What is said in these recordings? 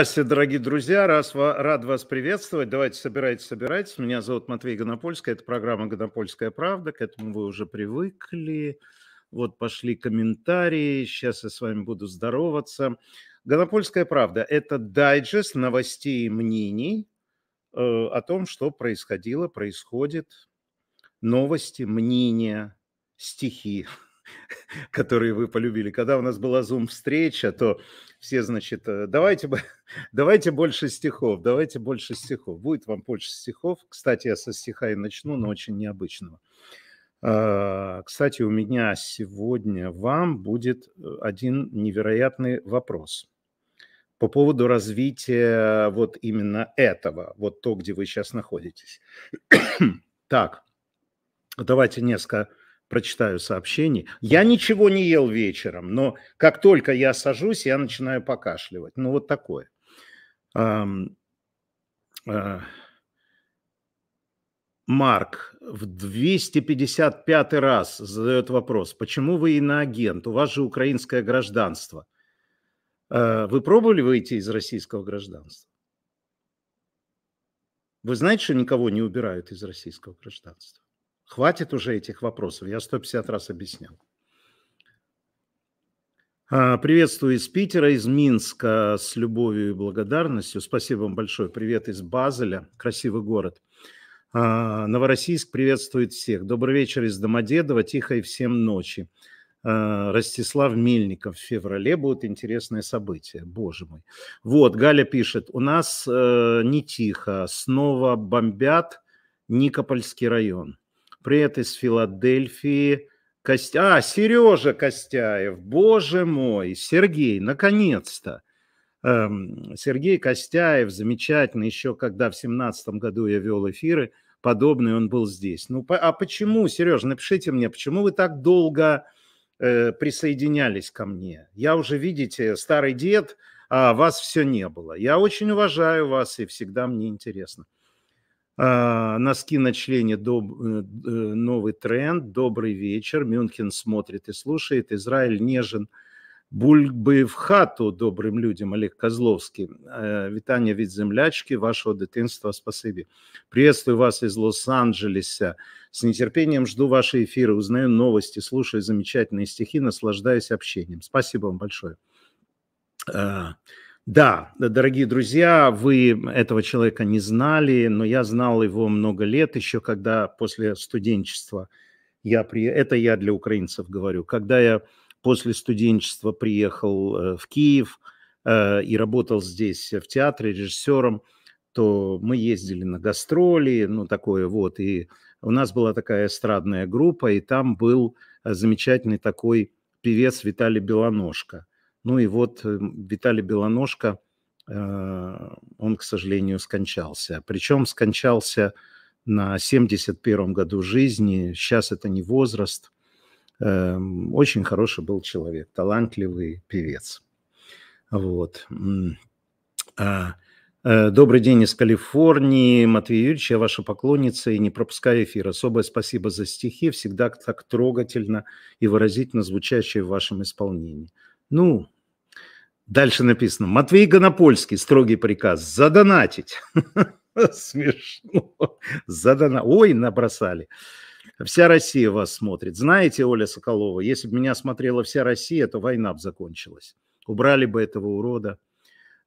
Здравствуйте, дорогие друзья. Раз, рад вас приветствовать. Давайте собирайтесь, собирайтесь. Меня зовут Матвей Гонопольский. Это программа «Гонопольская правда». К этому вы уже привыкли. Вот пошли комментарии. Сейчас я с вами буду здороваться. «Гонопольская правда» – это дайджест новостей и мнений э, о том, что происходило, происходит. Новости, мнения, стихи которые вы полюбили. Когда у нас была Zoom-встреча, то все, значит, э, давайте, давайте больше стихов, давайте больше стихов. Будет вам больше стихов. Кстати, я со стиха и начну, но очень необычного. А, кстати, у меня сегодня вам будет э, один невероятный вопрос по поводу развития вот именно этого, вот то, где вы сейчас находитесь. так, давайте несколько прочитаю сообщение. Я ничего не ел вечером, но как только я сажусь, я начинаю покашливать. Ну, вот такое. Э, Марк в 255 раз задает вопрос, почему вы иноагент, у вас же украинское гражданство. Э, вы пробовали выйти из российского гражданства? Вы знаете, что никого не убирают из российского гражданства? Хватит уже этих вопросов, я 150 раз объяснял. А, приветствую из Питера, из Минска с любовью и благодарностью. Спасибо вам большое. Привет из Базеля, красивый город. А, Новороссийск приветствует всех. Добрый вечер из Домодедова, тихой всем ночи. А, Ростислав Мельников. В феврале будут интересные события. Боже мой. Вот, Галя пишет. У нас э, не тихо. Снова бомбят Никопольский район. Привет из Филадельфии. Костя... А, Сережа Костяев, боже мой, Сергей, наконец-то. Эм, Сергей Костяев, замечательно, еще когда в семнадцатом году я вел эфиры, подобный он был здесь. Ну, по... а почему, Сережа, напишите мне, почему вы так долго э, присоединялись ко мне? Я уже, видите, старый дед, а вас все не было. Я очень уважаю вас и всегда мне интересно. А, носки на члене доб... Э, э, новый тренд. Добрый вечер. Мюнхен смотрит и слушает. Израиль нежен. Бульби в хату добрым людям, Олег Козловский. А, Витание від землячки, вашего дитинства, спасибо. Приветствую вас из Лос-Анджелеса. С нетерпением жду ваши эфиры, узнаю новости, слушаю замечательные стихи, наслаждаюсь общением. Спасибо вам большое. А, да, дорогие друзья, вы этого человека не знали, но я знал его много лет, еще когда после студенчества я при... Это я для украинцев говорю. Когда я после студенчества приехал э, в Киев э, и работал здесь в театре режиссером, то мы ездили на гастроли, ну, такое вот, и у нас была такая эстрадная группа, и там был э, замечательный такой певец Виталий Белоножко – ну и вот эм, Виталий Белоножко, э, он, к сожалению, скончался. Причем скончался на 71 году жизни. Сейчас это не возраст. Эм, очень хороший был человек, талантливый певец. Вот. А, э, Добрый день из Калифорнии. Матвей Юрьевич, я ваша поклонница и не пропускаю эфир. Особое спасибо за стихи, всегда так трогательно и выразительно звучащие в вашем исполнении. Ну, дальше написано. Матвей Гонопольский, строгий приказ, задонатить. Смешно. Задона... Ой, набросали. Вся Россия вас смотрит. Знаете, Оля Соколова, если бы меня смотрела вся Россия, то война бы закончилась. Убрали бы этого урода.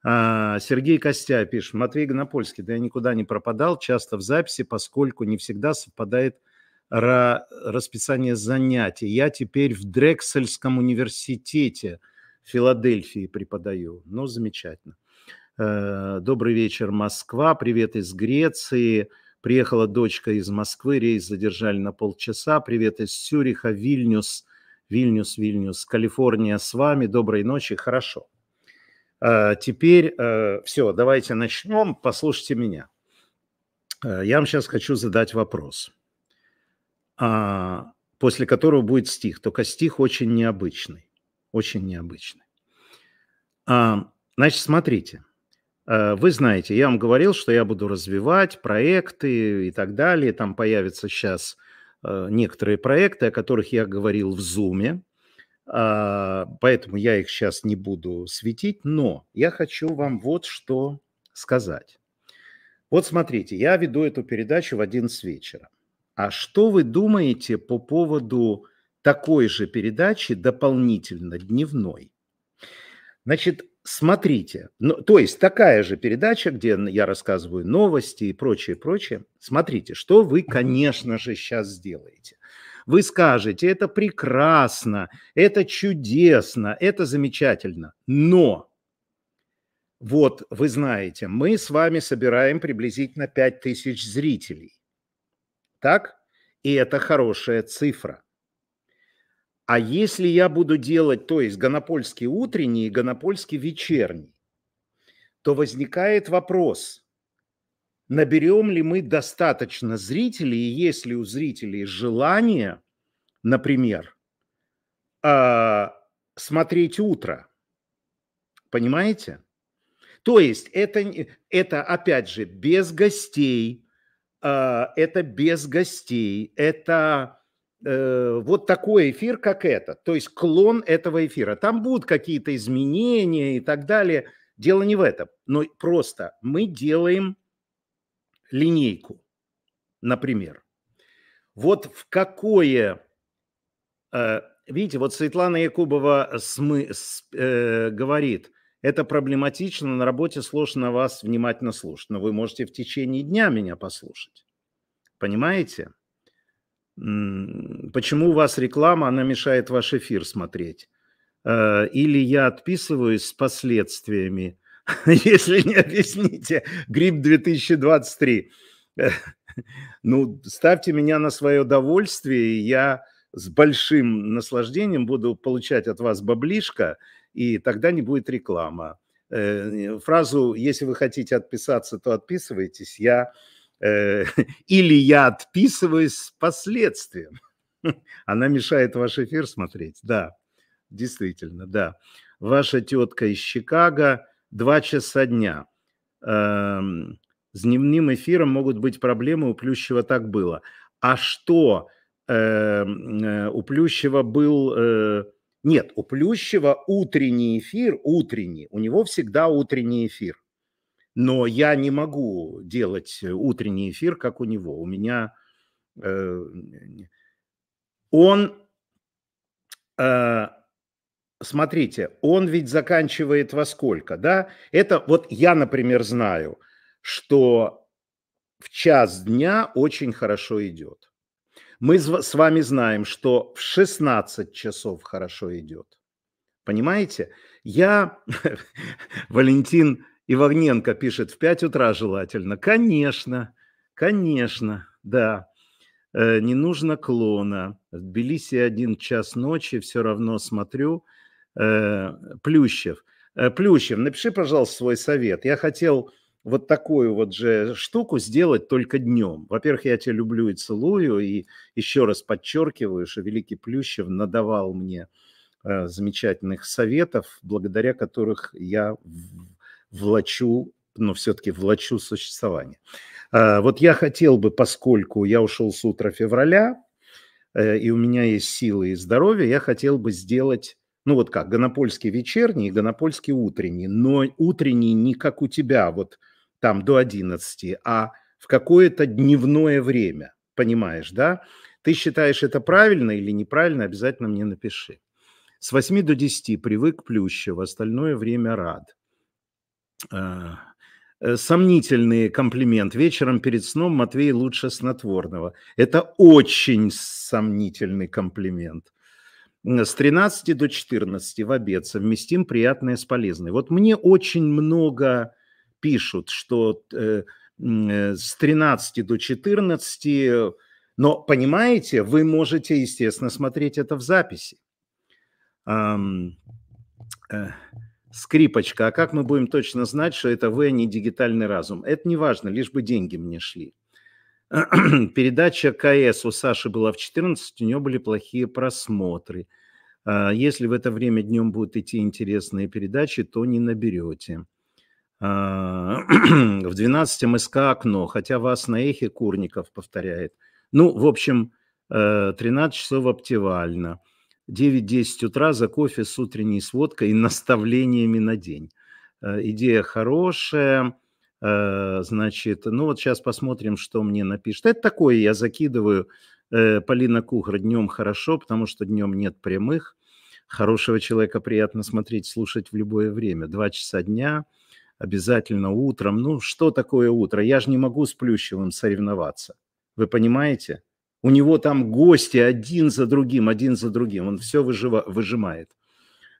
А, Сергей Костя пишет. Матвей Гонопольский, да я никуда не пропадал, часто в записи, поскольку не всегда совпадает расписание занятий. Я теперь в Дрексельском университете – Филадельфии преподаю. Ну, замечательно. Э, добрый вечер, Москва. Привет из Греции. Приехала дочка из Москвы, рейс задержали на полчаса. Привет из Сюриха, Вильнюс, Вильнюс, Вильнюс, Калифорния с вами. Доброй ночи, хорошо. Э, теперь э, все, давайте начнем. Послушайте меня. Я вам сейчас хочу задать вопрос, а, после которого будет стих. Только стих очень необычный очень необычный. А, значит, смотрите. Э, вы знаете, я вам говорил, что я буду развивать проекты и так далее. Там появятся сейчас э, некоторые проекты, о которых я говорил в Зуме. А, поэтому я их сейчас не буду светить, но я хочу вам вот что сказать. Вот смотрите, я веду эту передачу в 11 вечера. А что вы думаете по поводу такой же передачи дополнительно дневной. Значит, смотрите, ну, то есть такая же передача, где я рассказываю новости и прочее, прочее. Смотрите, что вы, конечно же, сейчас сделаете. Вы скажете, это прекрасно, это чудесно, это замечательно, но вот вы знаете, мы с вами собираем приблизительно 5000 зрителей. Так? И это хорошая цифра. А если я буду делать, то есть гонопольский утренний и гонопольский вечерний, то возникает вопрос, наберем ли мы достаточно зрителей, и есть ли у зрителей желание, например, а, смотреть утро. Понимаете? То есть это, это опять же, без гостей, а, это без гостей, это Э, вот такой эфир, как этот, то есть клон этого эфира. Там будут какие-то изменения и так далее. Дело не в этом, но просто мы делаем линейку, например. Вот в какое, э, видите, вот Светлана Якубова смы, с, э, говорит, это проблематично, на работе сложно вас внимательно слушать, но вы можете в течение дня меня послушать. Понимаете? почему у вас реклама, она мешает ваш эфир смотреть. Э, или я отписываюсь с последствиями, если не объясните, грипп 2023. Ну, ставьте меня на свое удовольствие, и я с большим наслаждением буду получать от вас баблишко, и тогда не будет реклама. Э, фразу «если вы хотите отписаться, то отписывайтесь» я Э, или я отписываюсь с последствием. Она мешает ваш эфир смотреть, да, действительно, да. Ваша тетка из Чикаго, два часа дня. Эм, с дневным эфиром могут быть проблемы, у Плющева так было. А что, эм, э, у Плющева был... Э, нет, у Плющева утренний эфир, утренний, у него всегда утренний эфир. Но я не могу делать э, утренний эфир, как у него. У меня э, он, э, смотрите, он ведь заканчивает во сколько, да? Это вот я, например, знаю, что в час дня очень хорошо идет. Мы с вами знаем, что в 16 часов хорошо идет. Понимаете? Я, Валентин, Ивагненко пишет, в 5 утра желательно. Конечно, конечно, да. «Э, не нужно клона. В Тбилиси один час ночи, все равно смотрю. Э, Плющев. «Э, Плющев, напиши, пожалуйста, свой совет. Я хотел вот такую вот же штуку сделать только днем. Во-первых, я тебя люблю и целую, и еще раз подчеркиваю, что великий Плющев надавал мне замечательных советов, благодаря которых я влачу, но все-таки влачу существование. А, вот я хотел бы, поскольку я ушел с утра февраля, э, и у меня есть силы и здоровье, я хотел бы сделать, ну вот как, гонопольский вечерний и гонопольский утренний, но утренний не как у тебя, вот там до 11, а в какое-то дневное время, понимаешь, да? Ты считаешь это правильно или неправильно, обязательно мне напиши. С 8 до 10 привык Плющева, остальное время рад. А, э, сомнительный комплимент. Вечером перед сном Матвей лучше снотворного. Это очень сомнительный комплимент. С 13 до 14 в обед совместим приятное с полезным. Вот мне очень много пишут, что э, э, с 13 до 14, но понимаете, вы можете, естественно, смотреть это в записи скрипочка, а как мы будем точно знать, что это вы, а не дигитальный разум? Это не важно, лишь бы деньги мне шли. Передача КС у Саши была в 14, у нее были плохие просмотры. А если в это время днем будут идти интересные передачи, то не наберете. А, в 12 МСК окно, хотя вас на эхе Курников повторяет. Ну, в общем, 13 э, часов оптивально – 9-10 утра за кофе с утренней сводкой и наставлениями на день. Э, идея хорошая, э, значит, ну вот сейчас посмотрим, что мне напишет. Это такое, я закидываю э, Полина Кухра днем хорошо, потому что днем нет прямых. Хорошего человека приятно смотреть, слушать в любое время. Два часа дня, обязательно утром. Ну, что такое утро? Я же не могу с Плющевым соревноваться. Вы понимаете? У него там гости один за другим, один за другим. Он все выжива, выжимает.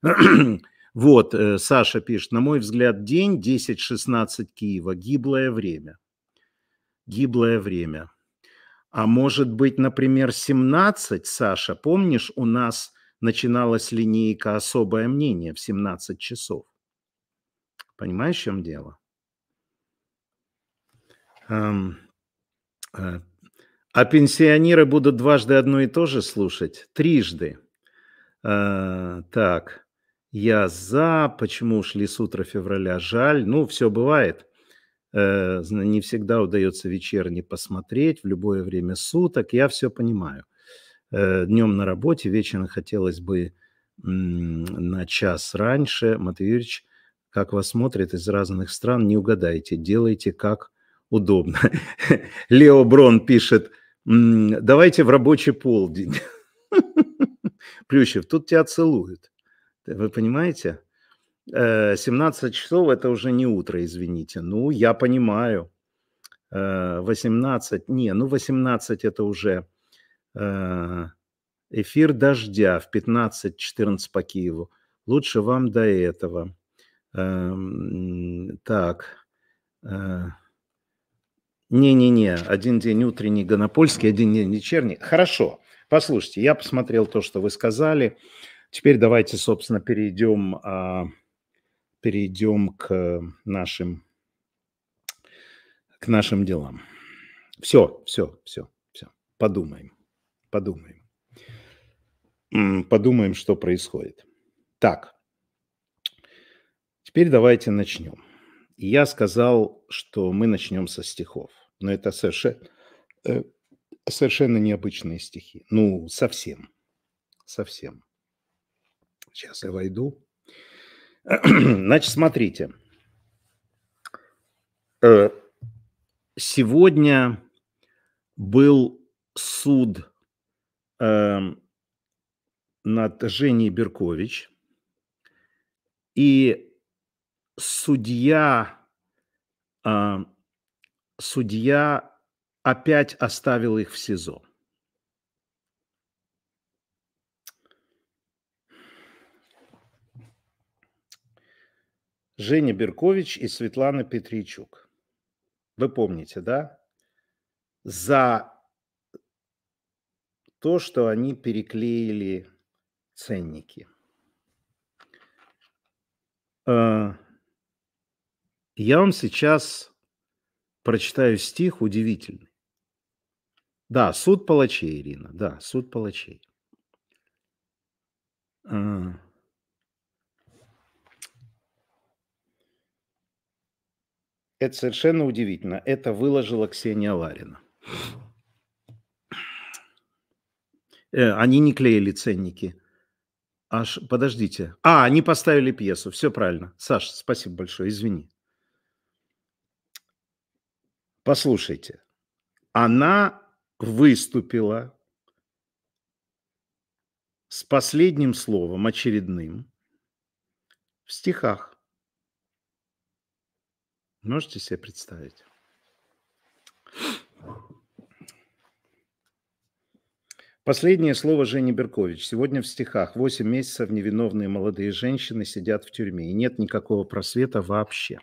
вот, э, Саша пишет, на мой взгляд, день 10-16 Киева, гиблое время. Гиблое время. А может быть, например, 17, Саша, помнишь, у нас начиналась линейка «Особое мнение» в 17 часов. Понимаешь, в чем дело? Эм, э, а пенсионеры будут дважды одно и то же слушать? Трижды. Э, так, я за. Почему ушли с утра февраля? Жаль. Ну, все бывает. Э, не всегда удается вечерний посмотреть в любое время суток. Я все понимаю. Э, днем на работе, вечером хотелось бы на час раньше. Матвей Юрьевич, как вас смотрят из разных стран, не угадайте. Делайте как удобно. Лео Брон пишет – Давайте в рабочий полдень. Плющев, тут тебя целуют. Вы понимаете? 17 э, часов – это уже не утро, извините. Ну, я понимаю. 18, э, не, ну 18 – это уже э, эфир дождя в 15-14 по Киеву. Лучше вам до этого. Эм, так, не-не-не, один день утренний гонопольский, один день вечерний. Хорошо, послушайте, я посмотрел то, что вы сказали. Теперь давайте, собственно, перейдем, а, перейдем к нашим, к нашим делам. Все, все, все, все. Подумаем, подумаем. Подумаем, что происходит. Так, теперь давайте начнем. Я сказал, что мы начнем со стихов но это совершенно, э, совершенно необычные стихи. Ну, совсем, совсем. Сейчас я войду. Значит, смотрите. Э, сегодня был суд эм, над Женей Беркович, и судья э, судья опять оставил их в СИЗО. Женя Беркович и Светлана Петричук. Вы помните, да? За то, что они переклеили ценники. Э, я вам сейчас прочитаю стих удивительный. Да, суд палачей, Ирина, да, суд палачей. А. Это совершенно удивительно. Это выложила Ксения Ларина. Э, они не клеили ценники. Аж, подождите. А, они поставили пьесу. Все правильно. Саша, спасибо большое. Извини. Послушайте, она выступила с последним словом, очередным, в стихах. Можете себе представить? Последнее слово Жени Беркович. Сегодня в стихах. Восемь месяцев невиновные молодые женщины сидят в тюрьме. И нет никакого просвета вообще.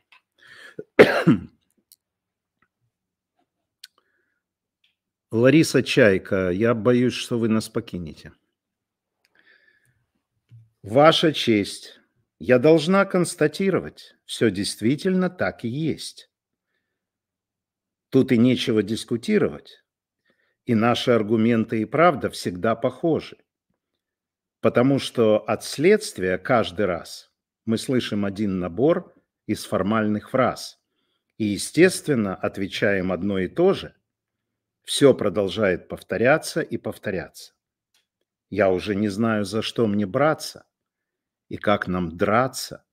Лариса Чайка, я боюсь, что вы нас покинете. Ваша честь, я должна констатировать, все действительно так и есть. Тут и нечего дискутировать, и наши аргументы и правда всегда похожи, потому что от следствия каждый раз мы слышим один набор из формальных фраз и, естественно, отвечаем одно и то же – все продолжает повторяться и повторяться. Я уже не знаю, за что мне браться и как нам драться.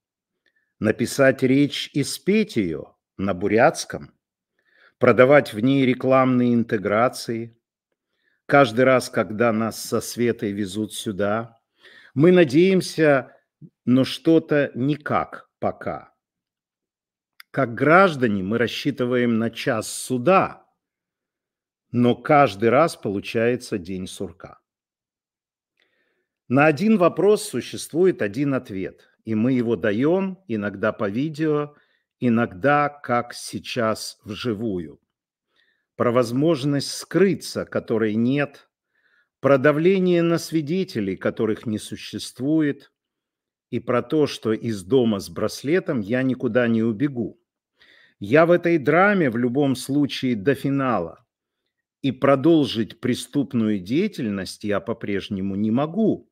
Написать речь и спеть ее на бурятском, продавать в ней рекламные интеграции. Каждый раз, когда нас со Светой везут сюда, мы надеемся, но что-то никак пока. Как граждане мы рассчитываем на час суда – но каждый раз получается день сурка. На один вопрос существует один ответ, и мы его даем иногда по видео, иногда, как сейчас, вживую. Про возможность скрыться, которой нет, про давление на свидетелей, которых не существует, и про то, что из дома с браслетом я никуда не убегу. Я в этой драме в любом случае до финала – и продолжить преступную деятельность я по-прежнему не могу,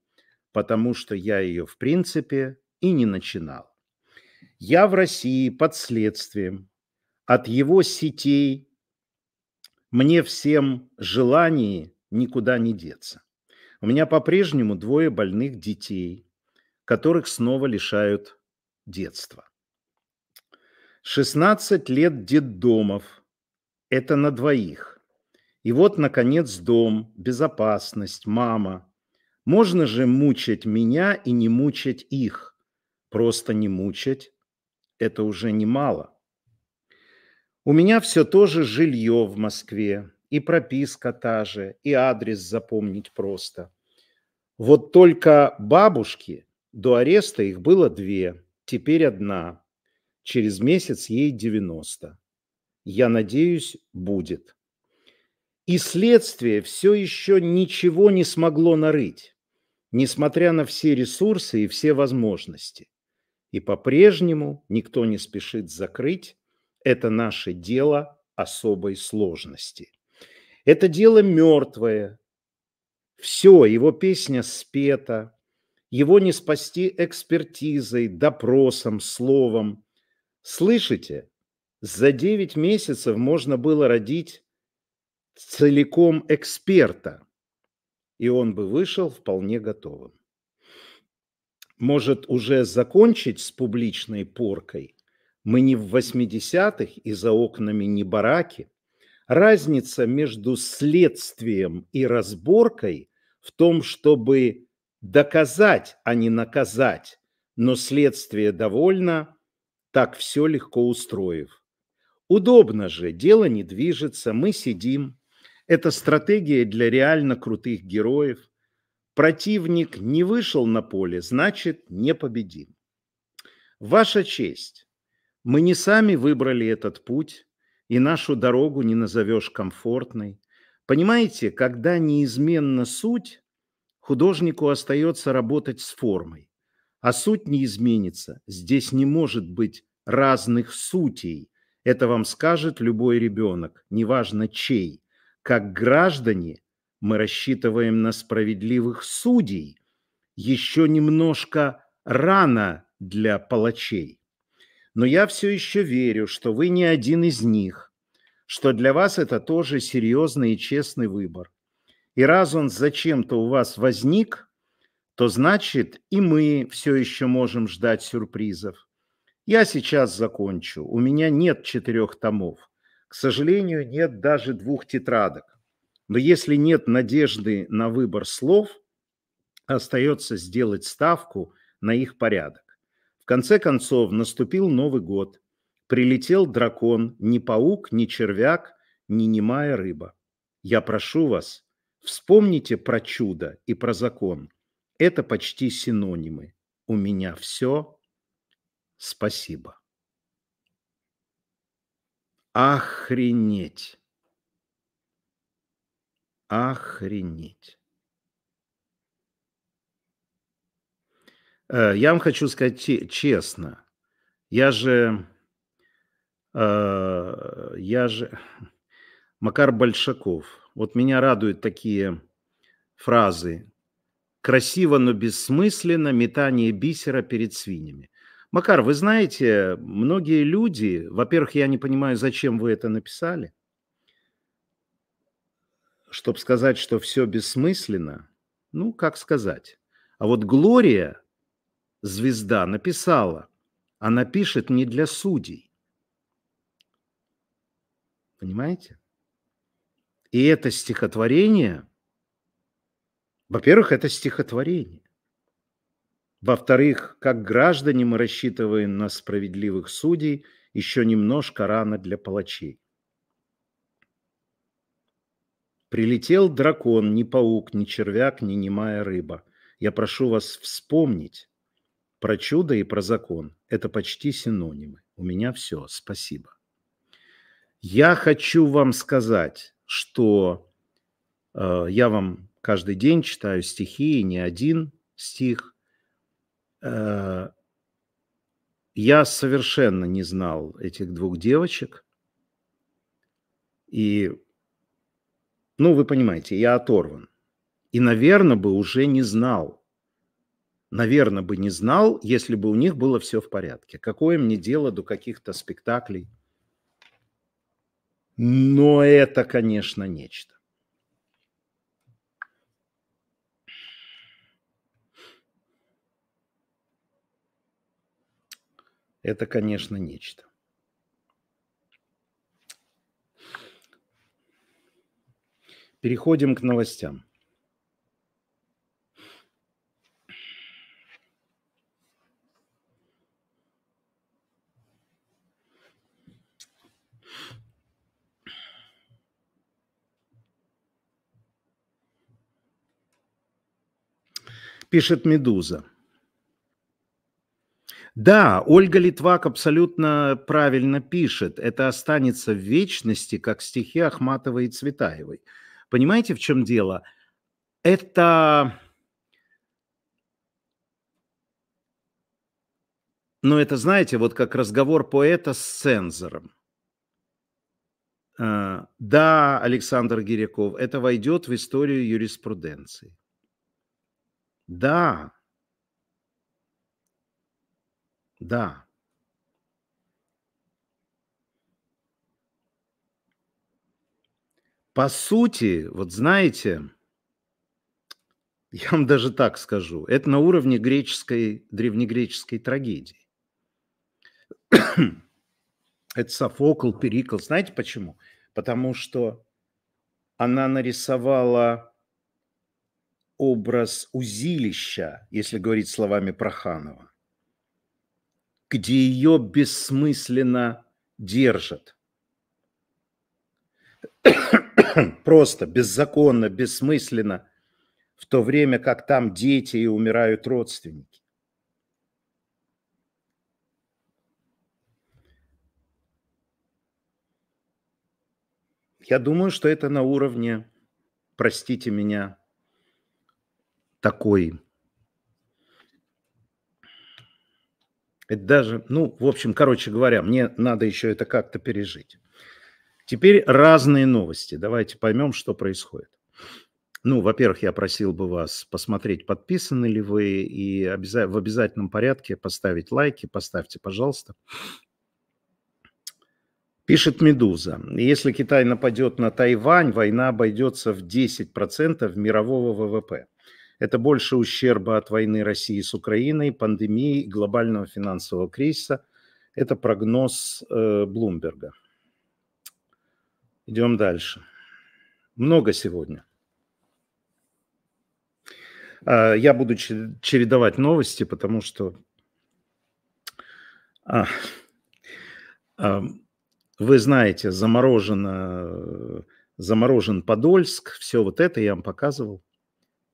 потому что я ее, в принципе, и не начинал. Я в России под следствием от его сетей. Мне всем желании никуда не деться. У меня по-прежнему двое больных детей, которых снова лишают детства. 16 лет детдомов – это на двоих. И вот, наконец, дом, безопасность, мама. Можно же мучать меня и не мучать их. Просто не мучать – это уже немало. У меня все тоже жилье в Москве, и прописка та же, и адрес запомнить просто. Вот только бабушки, до ареста их было две, теперь одна. Через месяц ей 90. Я надеюсь, будет. И следствие все еще ничего не смогло нарыть, несмотря на все ресурсы и все возможности. И по-прежнему никто не спешит закрыть это наше дело особой сложности. Это дело мертвое. Все, его песня спета, его не спасти экспертизой, допросом, словом. Слышите, за 9 месяцев можно было родить целиком эксперта, и он бы вышел вполне готовым. Может, уже закончить с публичной поркой? Мы не в 80-х, и за окнами не бараки. Разница между следствием и разборкой в том, чтобы доказать, а не наказать. Но следствие довольно, так все легко устроив. Удобно же, дело не движется, мы сидим, это стратегия для реально крутых героев. Противник не вышел на поле, значит, не победим. Ваша честь. Мы не сами выбрали этот путь, и нашу дорогу не назовешь комфортной. Понимаете, когда неизменна суть, художнику остается работать с формой, а суть не изменится. Здесь не может быть разных сутей. Это вам скажет любой ребенок, неважно чей. Как граждане мы рассчитываем на справедливых судей. Еще немножко рано для палачей. Но я все еще верю, что вы не один из них, что для вас это тоже серьезный и честный выбор. И раз он зачем-то у вас возник, то значит и мы все еще можем ждать сюрпризов. Я сейчас закончу. У меня нет четырех томов. К сожалению, нет даже двух тетрадок. Но если нет надежды на выбор слов, остается сделать ставку на их порядок. В конце концов, наступил Новый год. Прилетел дракон, ни паук, ни червяк, ни немая рыба. Я прошу вас, вспомните про чудо и про закон. Это почти синонимы. У меня все. Спасибо. Охренеть. Охренеть. Э, я вам хочу сказать честно. Я же... Э, я же... Макар Большаков. Вот меня радуют такие фразы. Красиво, но бессмысленно метание бисера перед свиньями. Макар, вы знаете, многие люди, во-первых, я не понимаю, зачем вы это написали, чтобы сказать, что все бессмысленно, ну, как сказать. А вот Глория, звезда, написала, она пишет не для судей. Понимаете? И это стихотворение, во-первых, это стихотворение. Во-вторых, как граждане мы рассчитываем на справедливых судей, еще немножко рано для палачей. Прилетел дракон, ни паук, ни червяк, ни немая рыба. Я прошу вас вспомнить про чудо и про закон. Это почти синонимы. У меня все. Спасибо. Я хочу вам сказать, что э, я вам каждый день читаю стихи, и не один стих. Э, я совершенно не знал этих двух девочек. И, ну, вы понимаете, я оторван. И, наверное, бы уже не знал. Наверное, бы не знал, если бы у них было все в порядке. Какое мне дело до каких-то спектаклей? Но это, конечно, нечто. Это, конечно, нечто. Переходим к новостям. Пишет Медуза – да, Ольга Литвак абсолютно правильно пишет. Это останется в вечности, как стихи Ахматовой и Цветаевой. Понимаете, в чем дело? Это... но ну, это, знаете, вот как разговор поэта с цензором. А, да, Александр Гиряков, это войдет в историю юриспруденции. Да, да. По сути, вот знаете, я вам даже так скажу, это на уровне греческой, древнегреческой трагедии. это Софокл, Перикл. Знаете почему? Потому что она нарисовала образ узилища, если говорить словами Проханова где ее бессмысленно держат. Просто беззаконно, бессмысленно, в то время как там дети и умирают родственники. Я думаю, что это на уровне, простите меня, такой Это даже, ну, в общем, короче говоря, мне надо еще это как-то пережить. Теперь разные новости. Давайте поймем, что происходит. Ну, во-первых, я просил бы вас посмотреть, подписаны ли вы, и в обязательном порядке поставить лайки, поставьте, пожалуйста. Пишет «Медуза». Если Китай нападет на Тайвань, война обойдется в 10% мирового ВВП. Это больше ущерба от войны России с Украиной, пандемии, глобального финансового кризиса. Это прогноз э, Блумберга. Идем дальше. Много сегодня. А, я буду чередовать новости, потому что а, а, вы знаете, заморожено, заморожен Подольск, все вот это я вам показывал.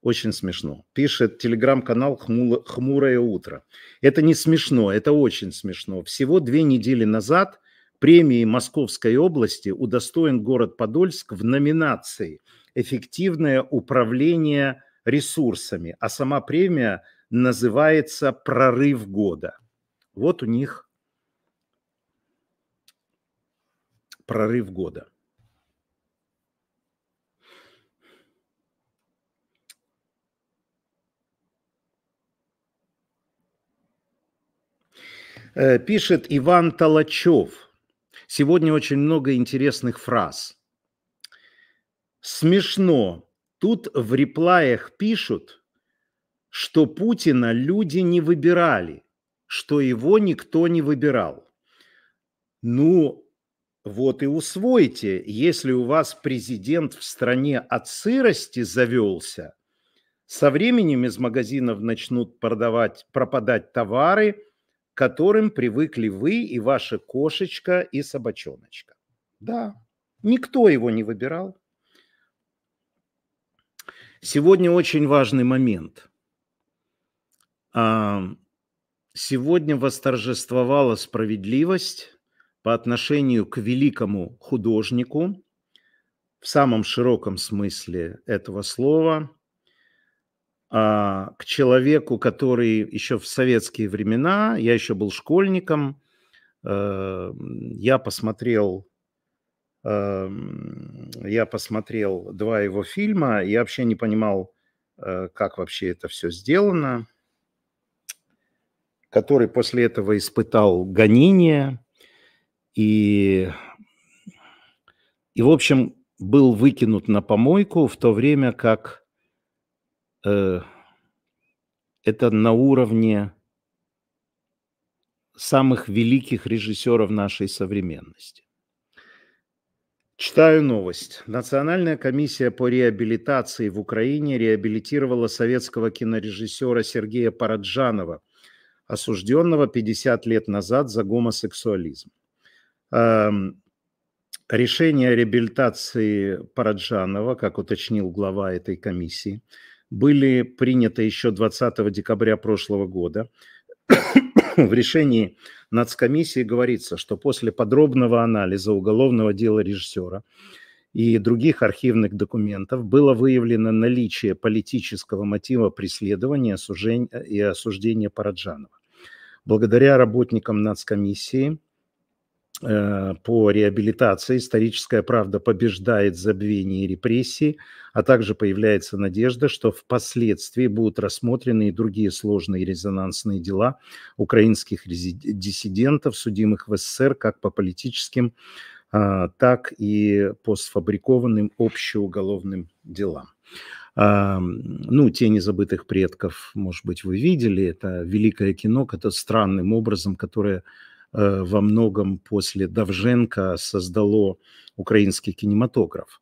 Очень смешно. Пишет телеграм-канал «Хмурое утро». Это не смешно, это очень смешно. Всего две недели назад премии Московской области удостоен город Подольск в номинации «Эффективное управление ресурсами», а сама премия называется «Прорыв года». Вот у них прорыв года. Э, пишет Иван Толочев. Сегодня очень много интересных фраз. Смешно. Тут в реплаях пишут, что Путина люди не выбирали, что его никто не выбирал. Ну, вот и усвойте, если у вас президент в стране от сырости завелся, со временем из магазинов начнут продавать, пропадать товары – которым привыкли вы и ваша кошечка и собачоночка. Да, никто его не выбирал. Сегодня очень важный момент. А, сегодня восторжествовала справедливость по отношению к великому художнику в самом широком смысле этого слова – а, к человеку, который еще в советские времена, я еще был школьником, э, я посмотрел э, я посмотрел два его фильма, я вообще не понимал, э, как вообще это все сделано, который после этого испытал гонение и, и в общем, был выкинут на помойку в то время как э, это на уровне самых великих режиссеров нашей современности. Читаю новость. Национальная комиссия по реабилитации в Украине реабилитировала советского кинорежиссера Сергея Параджанова, осужденного 50 лет назад за гомосексуализм. Эм, решение о реабилитации Параджанова, как уточнил глава этой комиссии, были приняты еще 20 декабря прошлого года. В решении нацкомиссии говорится, что после подробного анализа уголовного дела режиссера и других архивных документов было выявлено наличие политического мотива преследования и осуждения Параджанова. Благодаря работникам нацкомиссии – Э, по реабилитации «Историческая правда побеждает забвение и репрессии», а также появляется надежда, что впоследствии будут рассмотрены и другие сложные резонансные дела украинских диссидентов, судимых в СССР как по политическим, а, так и по сфабрикованным общеуголовным делам. А, ну, «Тени забытых предков», может быть, вы видели, это великое кино, это странным образом, которое Э, во многом после Давженко создало украинский кинематограф.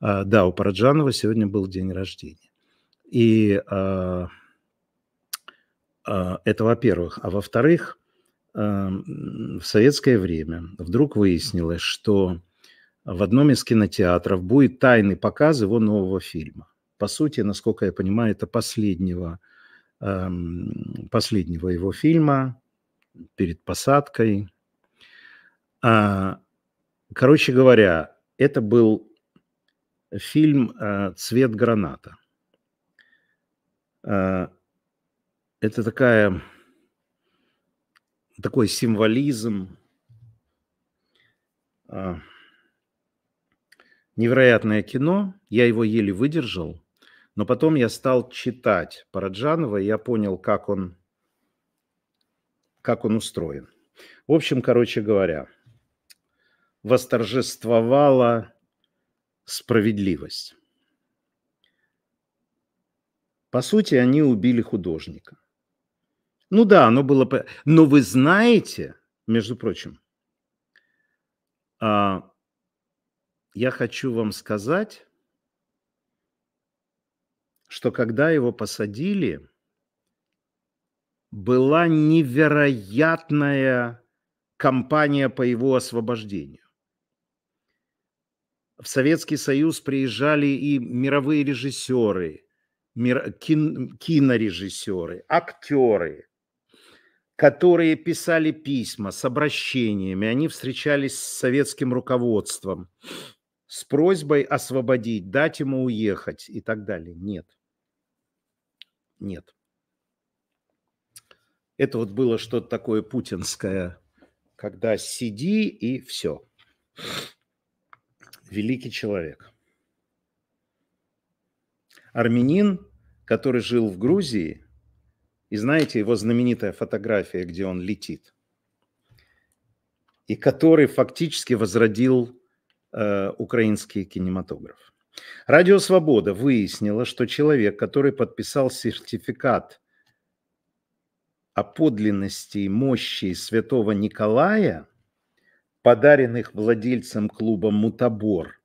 А, да, у Параджанова сегодня был день рождения. И а, а, это, во-первых. А во-вторых, в советское время вдруг выяснилось, что в одном из кинотеатров будет тайный показ его нового фильма. По сути, насколько я понимаю, это последнего, последнего его фильма, перед посадкой. А, короче говоря, это был фильм а, «Цвет граната». А, это такая, такой символизм, невероятное кино. Я его еле выдержал, но потом я стал читать Параджанова, и я понял, как он как он устроен. В общем, короче говоря, восторжествовала справедливость. По сути, они убили художника. Ну да, оно было... Но вы знаете, между прочим, а, я хочу вам сказать, что когда его посадили, была невероятная кампания по его освобождению. В Советский Союз приезжали и мировые режиссеры, кинорежиссеры, актеры, которые писали письма с обращениями. Они встречались с советским руководством с просьбой освободить, дать ему уехать и так далее. Нет. Нет. Это вот было что-то такое путинское, когда сиди и все. Великий человек. Армянин, который жил в Грузии, и знаете его знаменитая фотография, где он летит, и который фактически возродил э, украинский кинематограф. Радио «Свобода» выяснило, что человек, который подписал сертификат о подлинности и мощи святого Николая, подаренных владельцем клуба «Мутабор»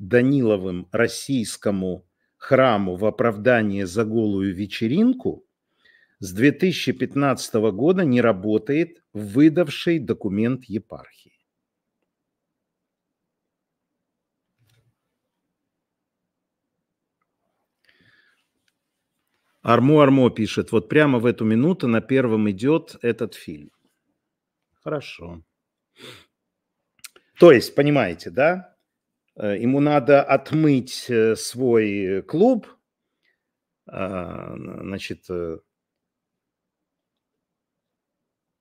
Даниловым российскому храму в оправдание за голую вечеринку, с 2015 года не работает выдавший документ епархии. Арму Армо пишет, вот прямо в эту минуту на первом идет этот фильм. Хорошо. То есть, понимаете, да? Э, ему надо отмыть э, свой клуб, э, значит,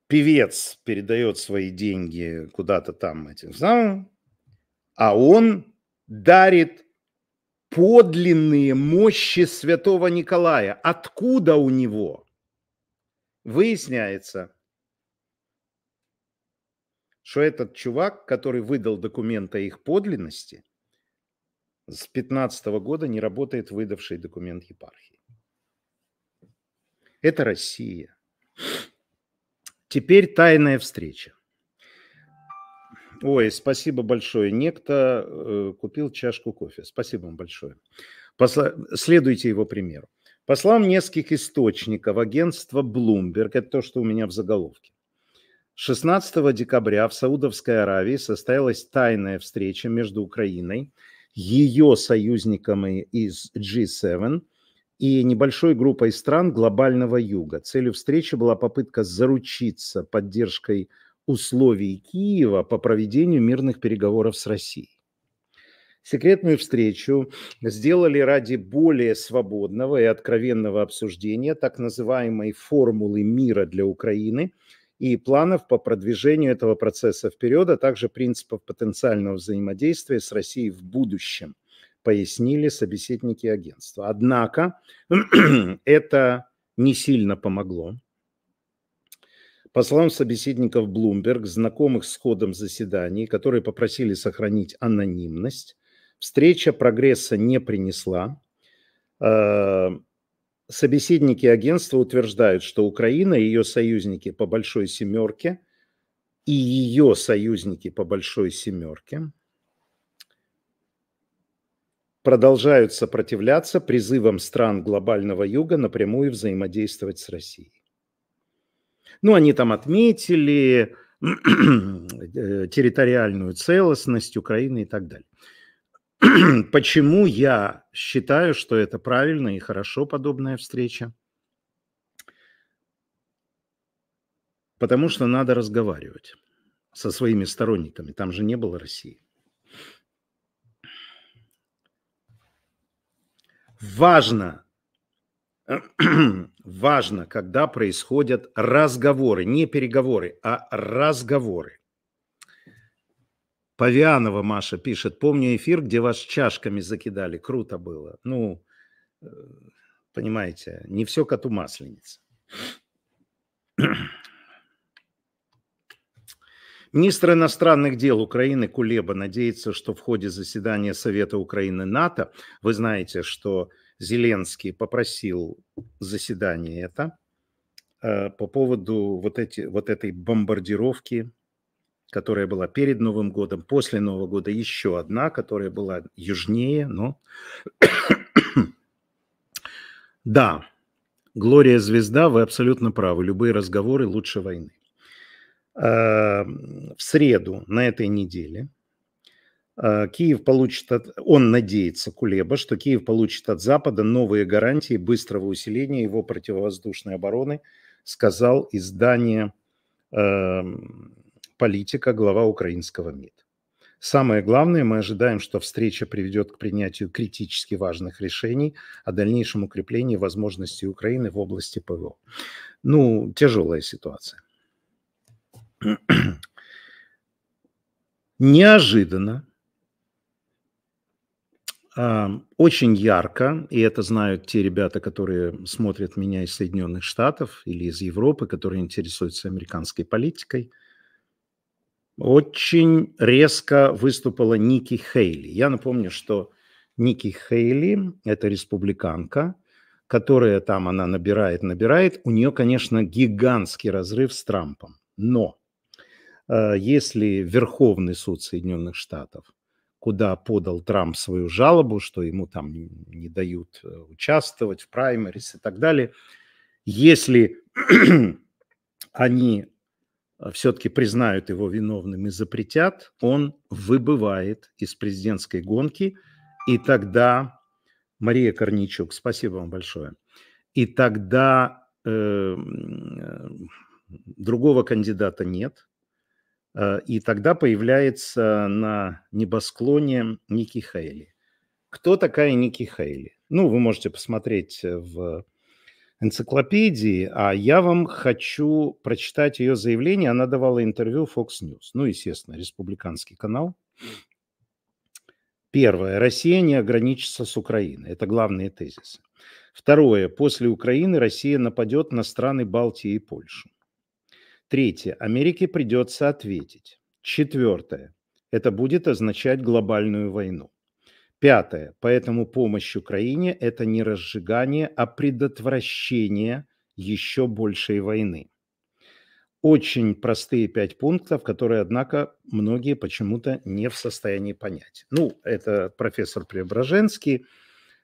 певец передает свои деньги куда-то там этим самым, а он дарит подлинные мощи святого Николая. Откуда у него? Выясняется, что этот чувак, который выдал документы о их подлинности, с 15 года не работает выдавший документ епархии. Это Россия. Теперь тайная встреча. Ой, спасибо большое. Некто э, купил чашку кофе. Спасибо вам большое. Посла... Следуйте его примеру. По словам нескольких источников, агентство Bloomberg, это то, что у меня в заголовке, 16 декабря в Саудовской Аравии состоялась тайная встреча между Украиной, ее союзниками из G7 и небольшой группой стран глобального юга. Целью встречи была попытка заручиться поддержкой Украины условий Киева по проведению мирных переговоров с Россией. Секретную встречу сделали ради более свободного и откровенного обсуждения так называемой формулы мира для Украины и планов по продвижению этого процесса вперед, а также принципов потенциального взаимодействия с Россией в будущем, пояснили собеседники агентства. Однако это не сильно помогло по словам собеседников Bloomberg, знакомых с ходом заседаний, которые попросили сохранить анонимность, встреча прогресса не принесла. Э, собеседники агентства утверждают, что Украина и ее союзники по Большой Семерке и ее союзники по Большой Семерке продолжают сопротивляться призывам стран глобального юга напрямую взаимодействовать с Россией. Ну, они там отметили э, территориальную целостность Украины и так далее. Почему я считаю, что это правильно и хорошо подобная встреча? Потому что надо разговаривать со своими сторонниками. Там же не было России. Важно важно, когда происходят разговоры, не переговоры, а разговоры. Павианова Маша пишет, помню эфир, где вас чашками закидали, круто было. Ну, э, понимаете, не все коту масленица. Министр иностранных дел Украины Кулеба надеется, что в ходе заседания Совета Украины НАТО, вы знаете, что Зеленский попросил заседание это э, по поводу вот, эти, вот этой бомбардировки, которая была перед Новым годом, после Нового года еще одна, которая была южнее, но... да, Глория Звезда, вы абсолютно правы, любые разговоры лучше войны. Э, в среду на этой неделе – Э, Киев получит, от, он надеется, Кулеба, что Киев получит от Запада новые гарантии быстрого усиления его противовоздушной обороны, сказал издание э, «Политика», глава украинского МИД. Самое главное, мы ожидаем, что встреча приведет к принятию критически важных решений о дальнейшем укреплении возможностей Украины в области ПВО. Ну, тяжелая ситуация. Неожиданно очень ярко, и это знают те ребята, которые смотрят меня из Соединенных Штатов или из Европы, которые интересуются американской политикой. Очень резко выступила Ники Хейли. Я напомню, что Ники Хейли – это республиканка, которая там она набирает, набирает. У нее, конечно, гигантский разрыв с Трампом. Но э, если Верховный суд Соединенных Штатов – куда подал Трамп свою жалобу, что ему там не дают э, участвовать в праймерис и так далее. Если они э, все-таки признают его виновным и запретят, он выбывает из президентской гонки, и тогда Мария Корничук, спасибо вам большое, и тогда эм, э, другого кандидата нет, Э, и тогда появляется на небосклоне Ники Хейли. Кто такая Ники Хейли? Ну, вы можете посмотреть э, в энциклопедии, а я вам хочу прочитать ее заявление. Она давала интервью Fox News, ну, естественно, республиканский канал. Первое. Россия не ограничится с Украиной. Это главные тезисы. Второе. После Украины Россия нападет на страны Балтии и Польшу. Третье. Америке придется ответить. Четвертое. Это будет означать глобальную войну. Пятое. Поэтому помощь Украине – это не разжигание, а предотвращение еще большей войны. Очень простые пять пунктов, которые, однако, многие почему-то не в состоянии понять. Ну, это профессор Преображенский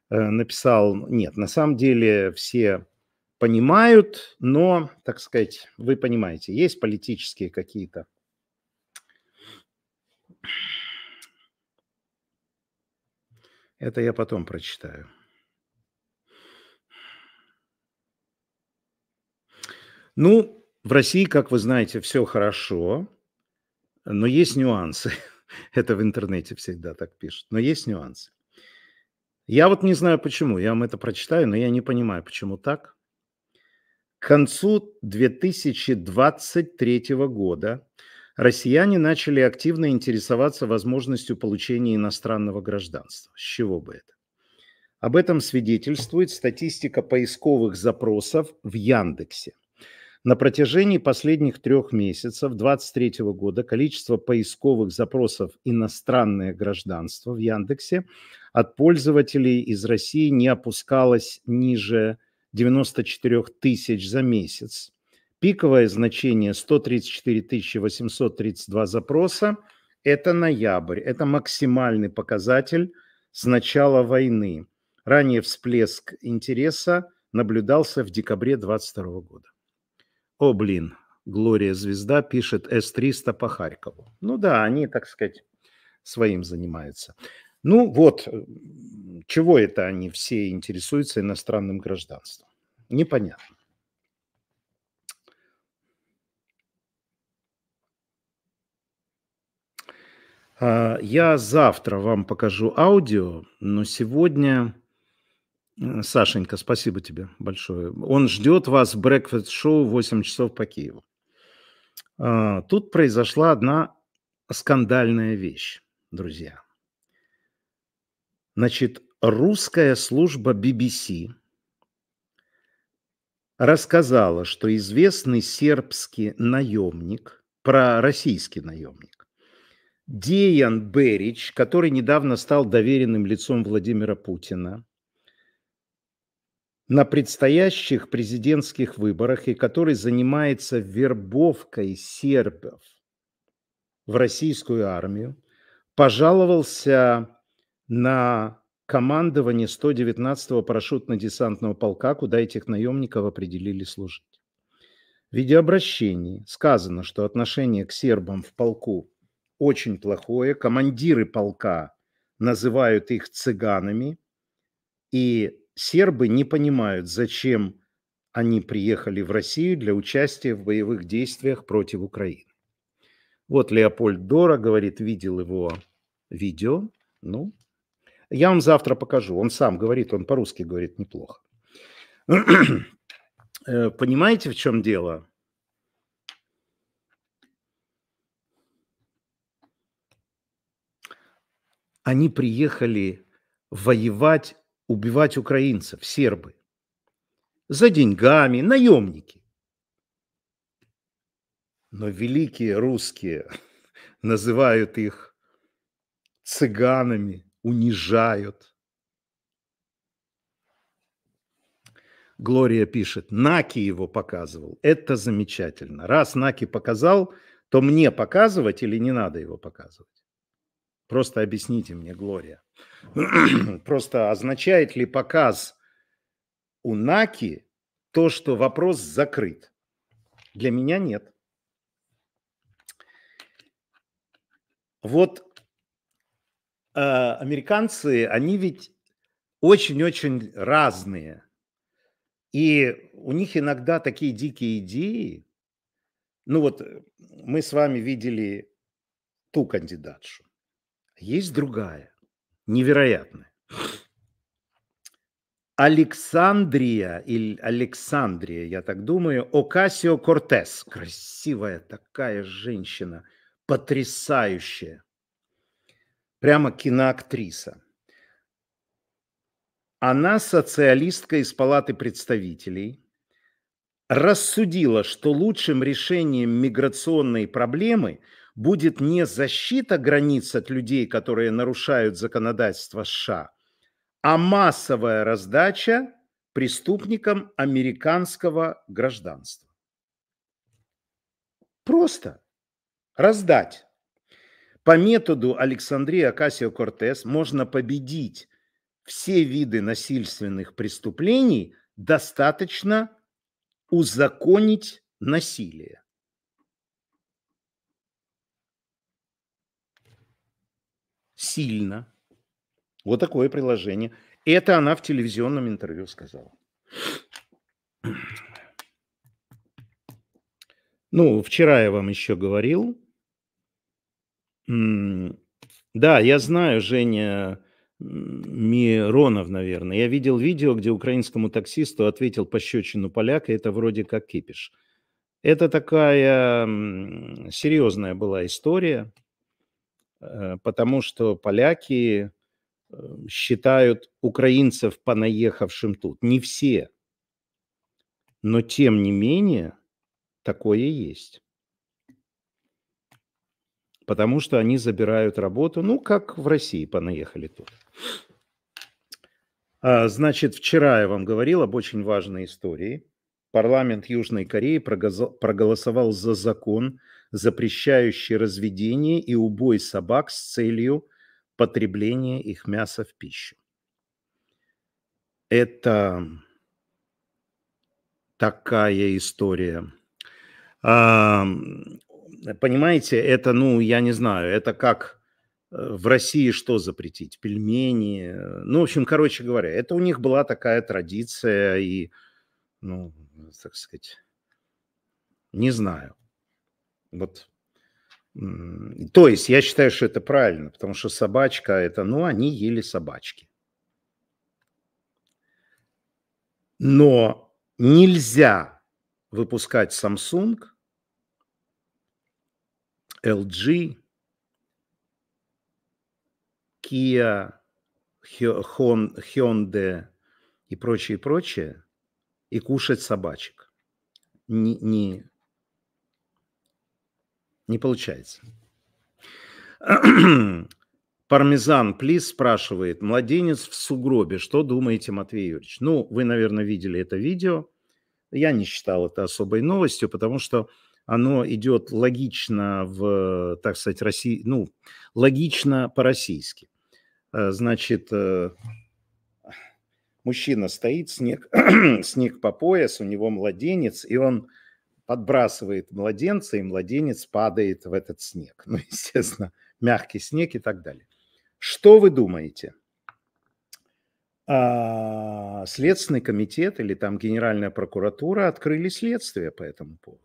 э, написал, нет, на самом деле все понимают, но, так сказать, вы понимаете, есть политические какие-то это я потом прочитаю. Ну, в России, как вы знаете, все хорошо, но есть нюансы. Это в интернете всегда так пишут, но есть нюансы. Я вот не знаю почему, я вам это прочитаю, но я не понимаю, почему так. К концу 2023 года россияне начали активно интересоваться возможностью получения иностранного гражданства. С чего бы это? Об этом свидетельствует статистика поисковых запросов в Яндексе. На протяжении последних трех месяцев 2023 года количество поисковых запросов «иностранное гражданство» в Яндексе от пользователей из России не опускалось ниже 94 тысяч за месяц. Пиковое значение 134 832 запроса – это ноябрь, это максимальный показатель с начала войны. Ранее всплеск интереса наблюдался в декабре 2022 года. О, блин, Глория Звезда пишет С-300 по Харькову. Ну да, они, так сказать, своим занимаются. Ну вот, чего это они все интересуются иностранным гражданством? Непонятно. А, я завтра вам покажу аудио, но сегодня... Сашенька, спасибо тебе большое. Он ждет вас в брекфест-шоу 8 часов по Киеву. А, тут произошла одна скандальная вещь, друзья. Значит, русская служба BBC рассказала, что известный сербский наемник, про российский наемник, Деян Берич, который недавно стал доверенным лицом Владимира Путина, на предстоящих президентских выборах и который занимается вербовкой сербов в российскую армию, пожаловался на командование 119-го парашютно-десантного полка, куда этих наемников определили служить. В видеообращении сказано, что отношение к сербам в полку очень плохое. Командиры полка называют их цыганами, и сербы не понимают, зачем они приехали в Россию для участия в боевых действиях против Украины. Вот Леопольд Дора говорит, видел его видео, ну, я вам завтра покажу. Он сам говорит, он по-русски говорит неплохо. Э, понимаете, в чем дело? Они приехали воевать, убивать украинцев, сербы. За деньгами, наемники. Но великие русские называют их цыганами – унижают. Глория пишет, Наки его показывал. Это замечательно. Раз Наки показал, то мне показывать или не надо его показывать? Просто объясните мне, Глория. Просто означает ли показ у Наки то, что вопрос закрыт? Для меня нет. Вот Э, американцы, они ведь очень-очень разные. И у них иногда такие дикие идеи. Ну вот э, мы с вами видели ту кандидатшу. Есть другая, невероятная. Александрия, или Александрия, я так думаю, Окасио Кортес. Красивая такая женщина, потрясающая прямо киноактриса. Она, социалистка из Палаты представителей, рассудила, что лучшим решением миграционной проблемы будет не защита границ от людей, которые нарушают законодательство США, а массовая раздача преступникам американского гражданства. Просто раздать по методу Александрии Акасио-Кортес можно победить все виды насильственных преступлений, достаточно узаконить насилие. Сильно. Вот такое приложение. Это она в телевизионном интервью сказала. Ну, вчера я вам еще говорил, да, я знаю, Женя Миронов, наверное. Я видел видео, где украинскому таксисту ответил пощечину поляка, это вроде как кипиш. Это такая серьезная была история, э, потому что поляки э, считают украинцев понаехавшим тут. Не все, но тем не менее такое есть потому что они забирают работу, ну, как в России понаехали тут. А, значит, вчера я вам говорил об очень важной истории. Парламент Южной Кореи проголосовал за закон, запрещающий разведение и убой собак с целью потребления их мяса в пищу. Это такая история. Э, понимаете, это, ну, я не знаю, это как э, в России что запретить? Пельмени. Э, ну, в общем, короче говоря, это у них была такая традиция и, ну, так сказать, не знаю. Вот. То есть я считаю, что это правильно, потому что собачка это, ну, они ели собачки. Но нельзя выпускать Samsung – LG, Kia, Hyundai и прочее, прочее, и кушать собачек. Не, не, не получается. Пармезан Плис спрашивает, младенец в сугробе, что думаете, Матвей Юрьевич? Ну, вы, наверное, видели это видео. Я не считал это особой новостью, потому что оно идет логично в, так сказать, России, ну, логично по-российски. Э, значит, э, мужчина стоит, снег, снег по пояс, у него младенец, и он подбрасывает младенца, и младенец падает в этот снег. Ну, естественно, мягкий снег и так далее. Что вы думаете? А, Следственный комитет или там Генеральная прокуратура открыли следствие по этому поводу.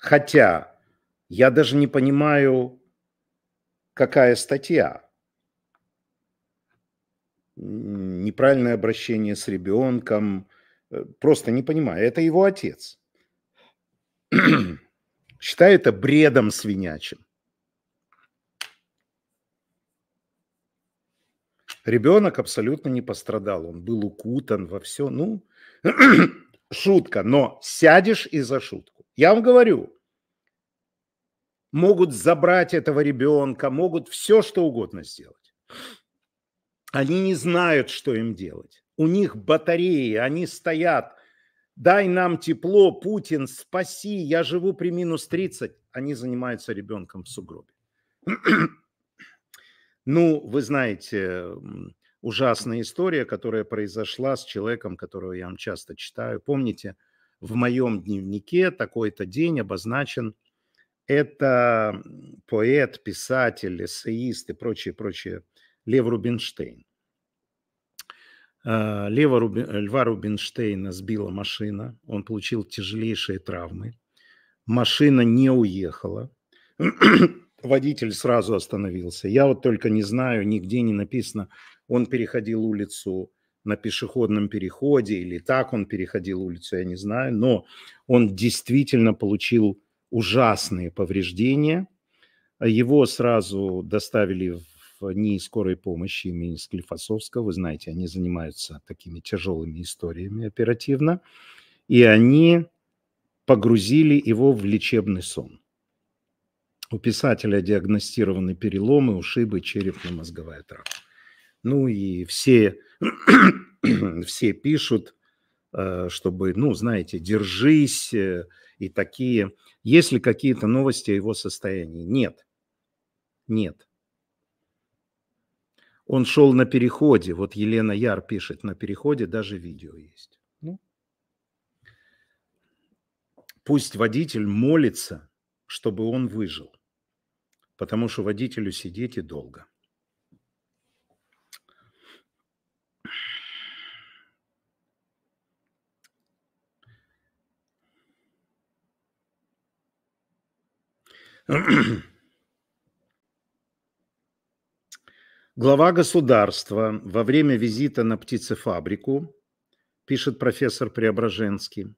Хотя я даже не понимаю, какая статья. Неправильное обращение с ребенком. Э, просто не понимаю. Это его отец. Считаю это бредом свинячим. Ребенок абсолютно не пострадал, он был укутан во все. Ну, шутка, но сядешь и за шутку. Я вам говорю, могут забрать этого ребенка, могут все что угодно сделать. Они не знают, что им делать. У них батареи, они стоят. Дай нам тепло, Путин, спаси, я живу при минус 30. Они занимаются ребенком в сугробе. Ну, вы знаете, ужасная история, которая произошла с человеком, которого я вам часто читаю. Помните, в моем дневнике такой-то день обозначен. Это поэт, писатель, эссеист и прочее, прочее Лев Рубинштейн. А, Лева Руби... Льва Рубинштейна сбила машина, он получил тяжелейшие травмы. Машина не уехала, водитель сразу остановился. Я вот только не знаю, нигде не написано, он переходил улицу на пешеходном переходе, или так он переходил улицу, я не знаю, но он действительно получил ужасные повреждения. Его сразу доставили в НИИ скорой помощи имени Склифосовского. Вы знаете, они занимаются такими тяжелыми историями оперативно. И они погрузили его в лечебный сон. У писателя диагностированы переломы, ушибы, черепно-мозговая травма. Ну и все, все пишут, э, чтобы, ну, знаете, держись э, и такие. Есть ли какие-то новости о его состоянии? Нет. Нет. Он шел на переходе. Вот Елена Яр пишет, на переходе даже видео есть. Ну, пусть водитель молится, чтобы он выжил, потому что водителю сидеть и долго. Глава государства во время визита на птицефабрику, пишет профессор Преображенский,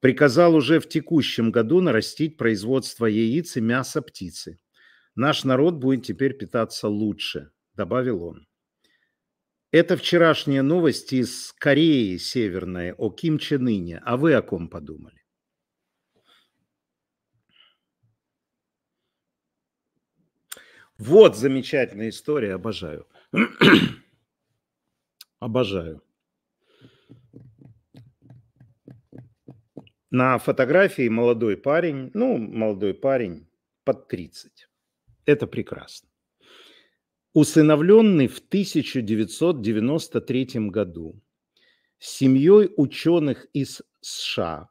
приказал уже в текущем году нарастить производство яиц и мяса птицы. Наш народ будет теперь питаться лучше, добавил он. Это вчерашние новости из Кореи Северной о Ким Чен Ыне. А вы о ком подумали? Вот замечательная история, обожаю. обожаю. На фотографии молодой парень, ну, молодой парень под 30. Это прекрасно. Усыновленный в 1993 году семьей ученых из США,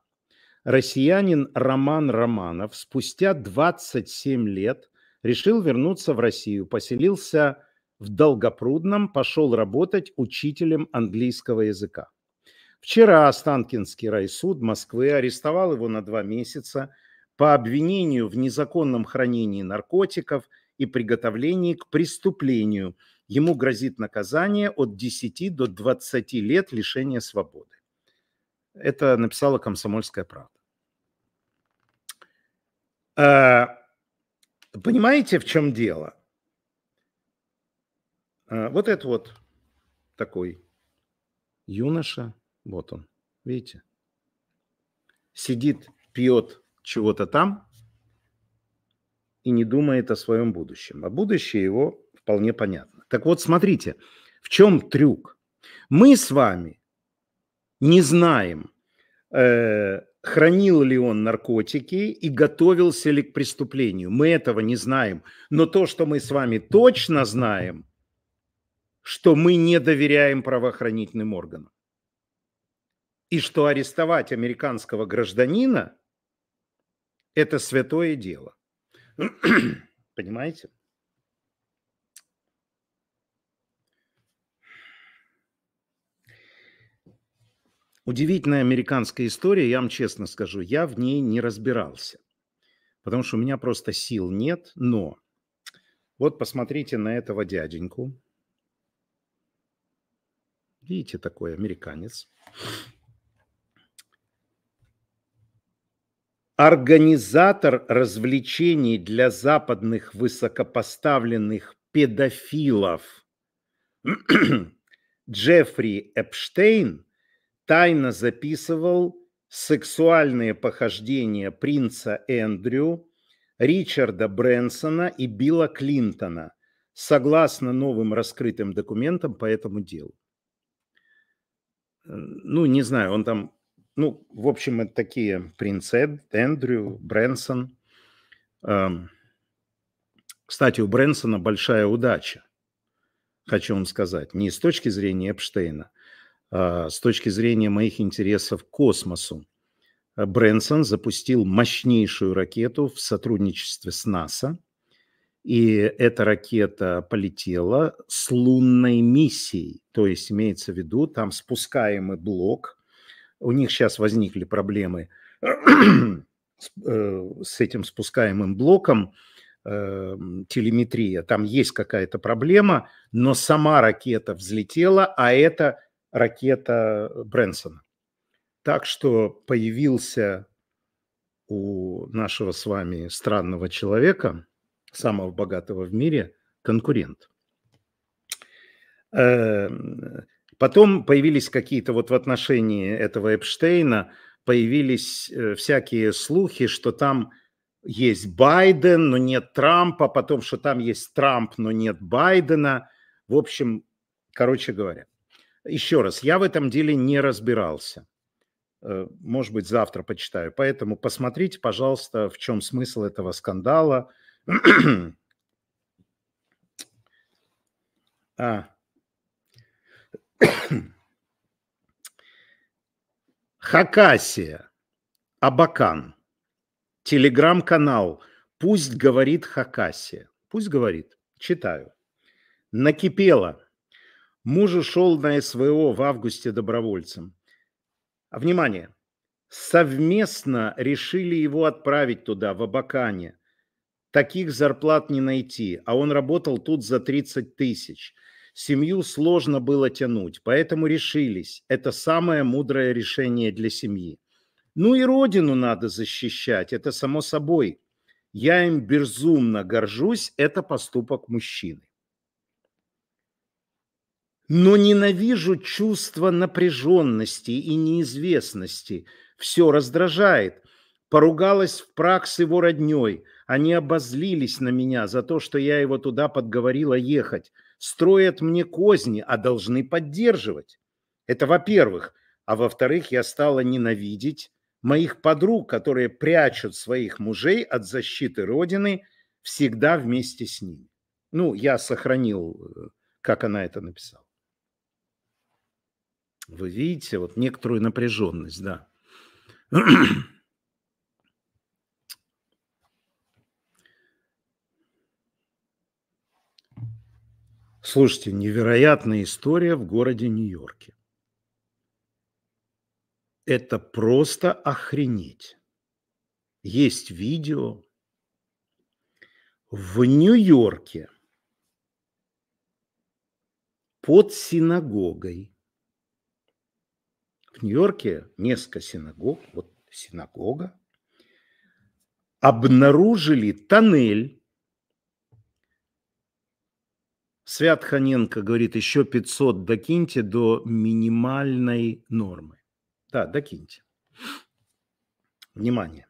россиянин Роман Романов спустя 27 лет решил вернуться в Россию, поселился в Долгопрудном, пошел работать учителем английского языка. Вчера Останкинский райсуд Москвы арестовал его на два месяца по обвинению в незаконном хранении наркотиков и приготовлении к преступлению. Ему грозит наказание от 10 до 20 лет лишения свободы. Это написала «Комсомольская правда». Э, Понимаете, в чем дело? А, вот это вот такой юноша, вот он, видите, сидит, пьет чего-то там и не думает о своем будущем. А будущее его вполне понятно. Так вот, смотрите, в чем трюк? Мы с вами не знаем, э, хранил ли он наркотики и готовился ли к преступлению. Мы этого не знаем. Но то, что мы с вами точно знаем, что мы не доверяем правоохранительным органам. И что арестовать американского гражданина – это святое дело. Понимаете? Удивительная американская история, я вам честно скажу, я в ней не разбирался, потому что у меня просто сил нет, но вот посмотрите на этого дяденьку. Видите, такой американец. Организатор развлечений для западных высокопоставленных педофилов Джеффри Эпштейн – тайно записывал сексуальные похождения принца Эндрю, Ричарда Брэнсона и Билла Клинтона, согласно новым раскрытым документам по этому делу. Ну, не знаю, он там, ну, в общем, это такие принц Эндрю, Брэнсон. Эм, кстати, у Брэнсона большая удача, хочу вам сказать, не с точки зрения Эпштейна, а, с точки зрения моих интересов космосу. А, Брэнсон запустил мощнейшую ракету в сотрудничестве с НАСА, и эта ракета полетела с лунной миссией, то есть имеется в виду там спускаемый блок. У них сейчас возникли проблемы э, с этим спускаемым блоком, э, телеметрия. Там есть какая-то проблема, но сама ракета взлетела, а это ракета Брэнсона. Так что появился у нашего с вами странного человека, самого богатого в мире, конкурент. Эм, потом появились какие-то вот в отношении этого Эпштейна, появились э, всякие слухи, что там есть Байден, но нет Трампа, потом, что там есть Трамп, но нет Байдена. В общем, короче говоря – еще раз, я в этом деле не разбирался. Э, может быть, завтра почитаю. Поэтому посмотрите, пожалуйста, в чем смысл этого скандала. а. Хакасия. Абакан. Телеграм-канал. Пусть говорит Хакасия. Пусть говорит. Читаю. Накипело. Муж ушел на СВО в августе добровольцем. А внимание, совместно решили его отправить туда, в Абакане. Таких зарплат не найти, а он работал тут за 30 тысяч. Семью сложно было тянуть, поэтому решились. Это самое мудрое решение для семьи. Ну и родину надо защищать, это само собой. Я им безумно горжусь, это поступок мужчины. Но ненавижу чувство напряженности и неизвестности. Все раздражает. Поругалась в прах с его родней. Они обозлились на меня за то, что я его туда подговорила ехать. Строят мне козни, а должны поддерживать. Это во-первых. А во-вторых, я стала ненавидеть моих подруг, которые прячут своих мужей от защиты Родины всегда вместе с ними. Ну, я сохранил, э, как она это написала. Вы видите вот некоторую напряженность, да. Слушайте, невероятная история в городе Нью-Йорке. Это просто охренеть. Есть видео. В Нью-Йорке под синагогой в Нью-Йорке несколько синагог, вот синагога, обнаружили тоннель. Свят Ханенко говорит, еще 500 докиньте до минимальной нормы. Да, докиньте. Внимание.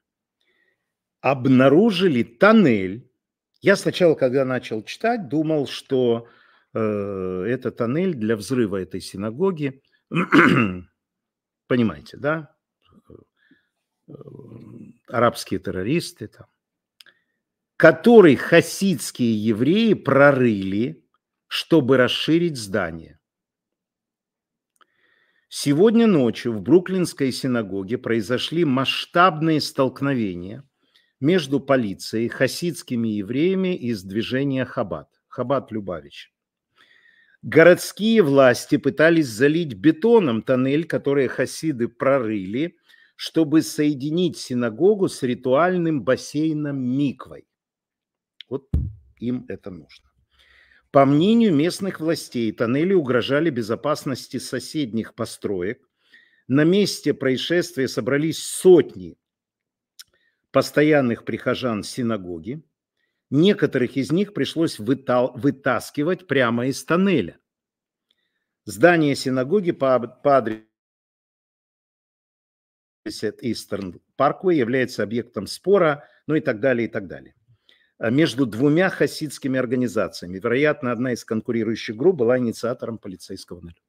Обнаружили тоннель. Я сначала, когда начал читать, думал, что э, это тоннель для взрыва этой синагоги понимаете, да, э, арабские террористы там, который хасидские евреи прорыли, чтобы расширить здание. Сегодня ночью в Бруклинской синагоге произошли масштабные столкновения между полицией, хасидскими евреями из движения Хабад. Хабад Любавич. Городские власти пытались залить бетоном тоннель, который хасиды прорыли, чтобы соединить синагогу с ритуальным бассейном Миквой. Вот им это нужно. По мнению местных властей, тоннели угрожали безопасности соседних построек. На месте происшествия собрались сотни постоянных прихожан синагоги. Некоторых из них пришлось вытал- вытаскивать прямо из тоннеля. Здание синагоги по, по адресу 50 Eastern Parkway является объектом спора, ну и так далее, и так далее. А между двумя хасидскими организациями. Вероятно, одна из конкурирующих групп была инициатором полицейского налета.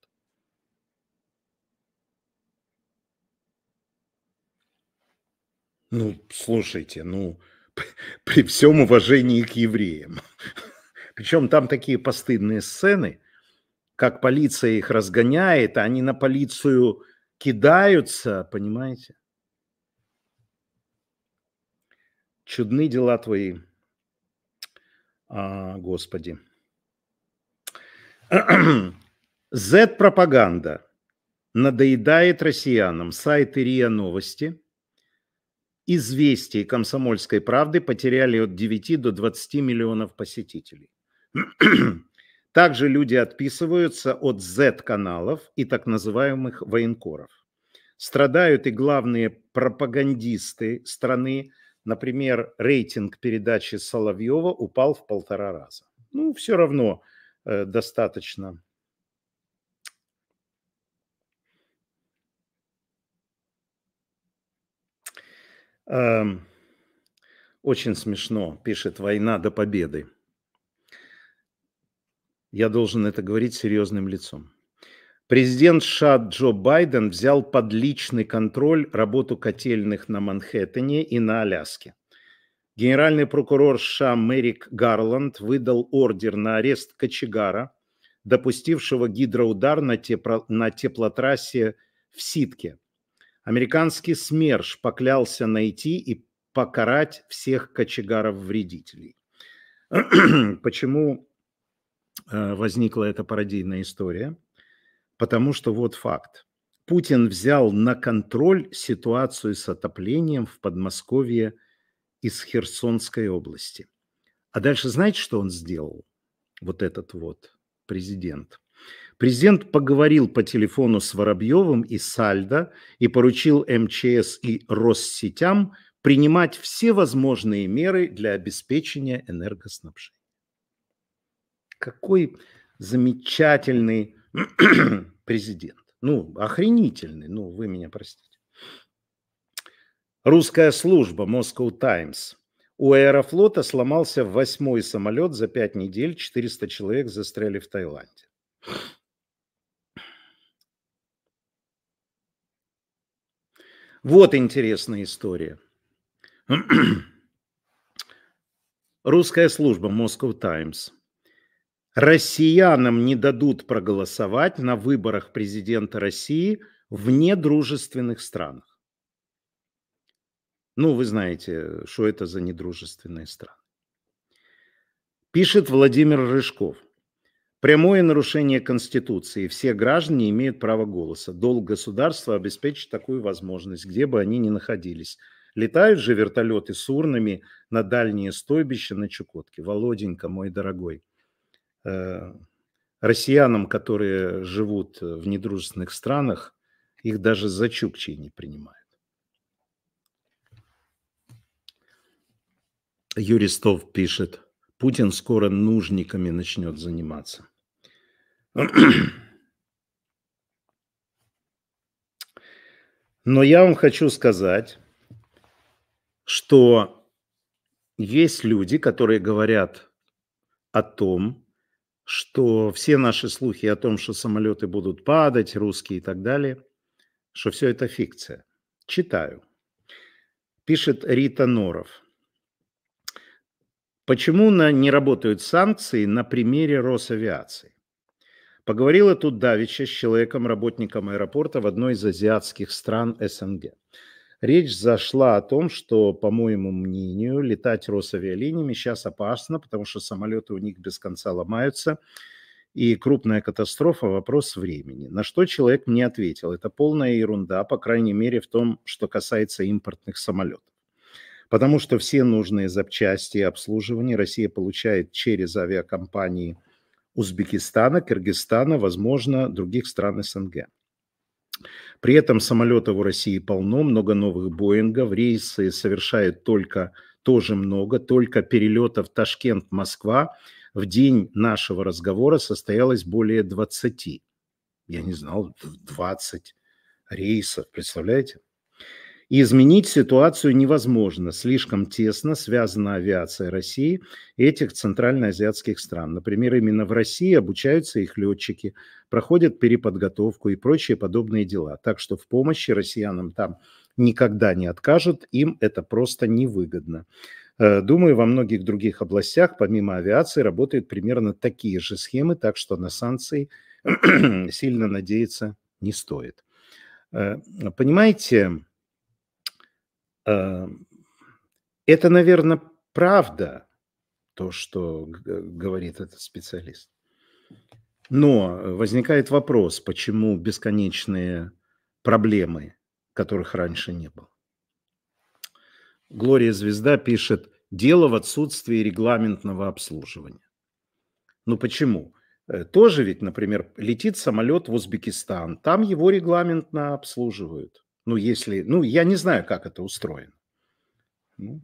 Ну, слушайте, ну, при всем уважении к евреям. Причем там такие постыдные сцены, как полиция их разгоняет, а они на полицию кидаются, понимаете? Чудны дела твои, а, Господи. Z-пропаганда надоедает россиянам. Сайт РИА Новости – известий комсомольской правды потеряли от 9 до 20 миллионов посетителей. Также люди отписываются от Z-каналов и так называемых военкоров. Страдают и главные пропагандисты страны. Например, рейтинг передачи Соловьева упал в полтора раза. Ну, все равно э, достаточно Эм, очень смешно, пишет «Война до победы». Я должен это говорить серьезным лицом. Президент США Джо Байден взял под личный контроль работу котельных на Манхэттене и на Аляске. Генеральный прокурор США Мэрик Гарланд выдал ордер на арест кочегара, допустившего гидроудар на, тепло, на теплотрассе в Ситке – Американский СМЕРШ поклялся найти и покарать всех кочегаров-вредителей. Почему э, возникла эта пародийная история? Потому что вот факт. Путин взял на контроль ситуацию с отоплением в Подмосковье из Херсонской области. А дальше знаете, что он сделал? Вот этот вот президент. Президент поговорил по телефону с Воробьевым и Сальдо и поручил МЧС и Россетям принимать все возможные меры для обеспечения энергоснабжения. Какой замечательный президент. Ну, охренительный, ну, вы меня простите. Русская служба Moscow Times. У аэрофлота сломался восьмой самолет за пять недель, 400 человек застряли в Таиланде. Вот интересная история. Русская служба Moscow Times. Россиянам не дадут проголосовать на выборах президента России в недружественных странах. Ну, вы знаете, что это за недружественные страны. Пишет Владимир Рыжков. Прямое нарушение Конституции. Все граждане имеют право голоса. Долг государства обеспечить такую возможность, где бы они ни находились. Летают же вертолеты с урнами на дальние стойбища на Чукотке. Володенька, мой дорогой, э, россиянам, которые живут в недружественных странах, их даже за чукчей не принимают. Юристов пишет, Путин скоро нужниками начнет заниматься. Но я вам хочу сказать, что есть люди, которые говорят о том, что все наши слухи о том, что самолеты будут падать, русские и так далее, что все это фикция. Читаю. Пишет Рита Норов. Почему на, не работают санкции на примере Росавиации? Поговорила тут Давича с человеком-работником аэропорта в одной из азиатских стран СНГ. Речь зашла о том, что, по моему мнению, летать Росавиалиниями сейчас опасно, потому что самолеты у них без конца ломаются, и крупная катастрофа – вопрос времени. На что человек мне ответил, это полная ерунда, по крайней мере, в том, что касается импортных самолетов. Потому что все нужные запчасти и обслуживание Россия получает через авиакомпании – Узбекистана, Кыргызстана, возможно, других стран СНГ. При этом самолетов у России полно, много новых Боингов, рейсы совершают только тоже много, только перелетов Ташкент-Москва в день нашего разговора состоялось более 20. Я не знал, 20 рейсов, представляете? И изменить ситуацию невозможно. Слишком тесно связана авиация России и этих центральноазиатских стран. Например, именно в России обучаются их летчики, проходят переподготовку и прочие подобные дела. Так что в помощи россиянам там никогда не откажут, им это просто невыгодно. Э, думаю, во многих других областях, помимо авиации, работают примерно такие же схемы, так что на санкции сильно надеяться не стоит. Э, понимаете, Э, это, наверное, правда, то, что э, говорит этот специалист. Но э, возникает вопрос, почему бесконечные проблемы, которых раньше не было. Глория Звезда пишет, дело в отсутствии регламентного обслуживания. Ну почему? Тоже ведь, например, летит самолет в Узбекистан, там его регламентно обслуживают. Ну, если... Ну, я не знаю, как это устроено. Ну.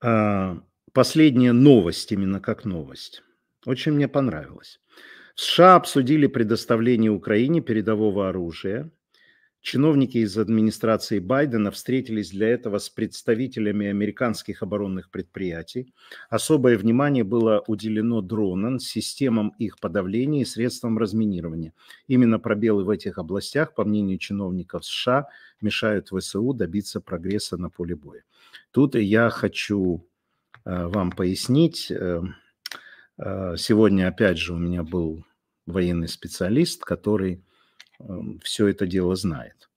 А, последняя новость, именно как новость. Очень мне понравилось. В США обсудили предоставление Украине передового оружия – Чиновники из администрации Байдена встретились для этого с представителями американских оборонных предприятий. Особое внимание было уделено дронам, системам их подавления и средствам разминирования. Именно пробелы в этих областях, по мнению чиновников США, мешают ВСУ добиться прогресса на поле боя. Тут я хочу э, вам пояснить. Э, э, сегодня, опять же, у меня был военный специалист, который Эм, все это дело знает.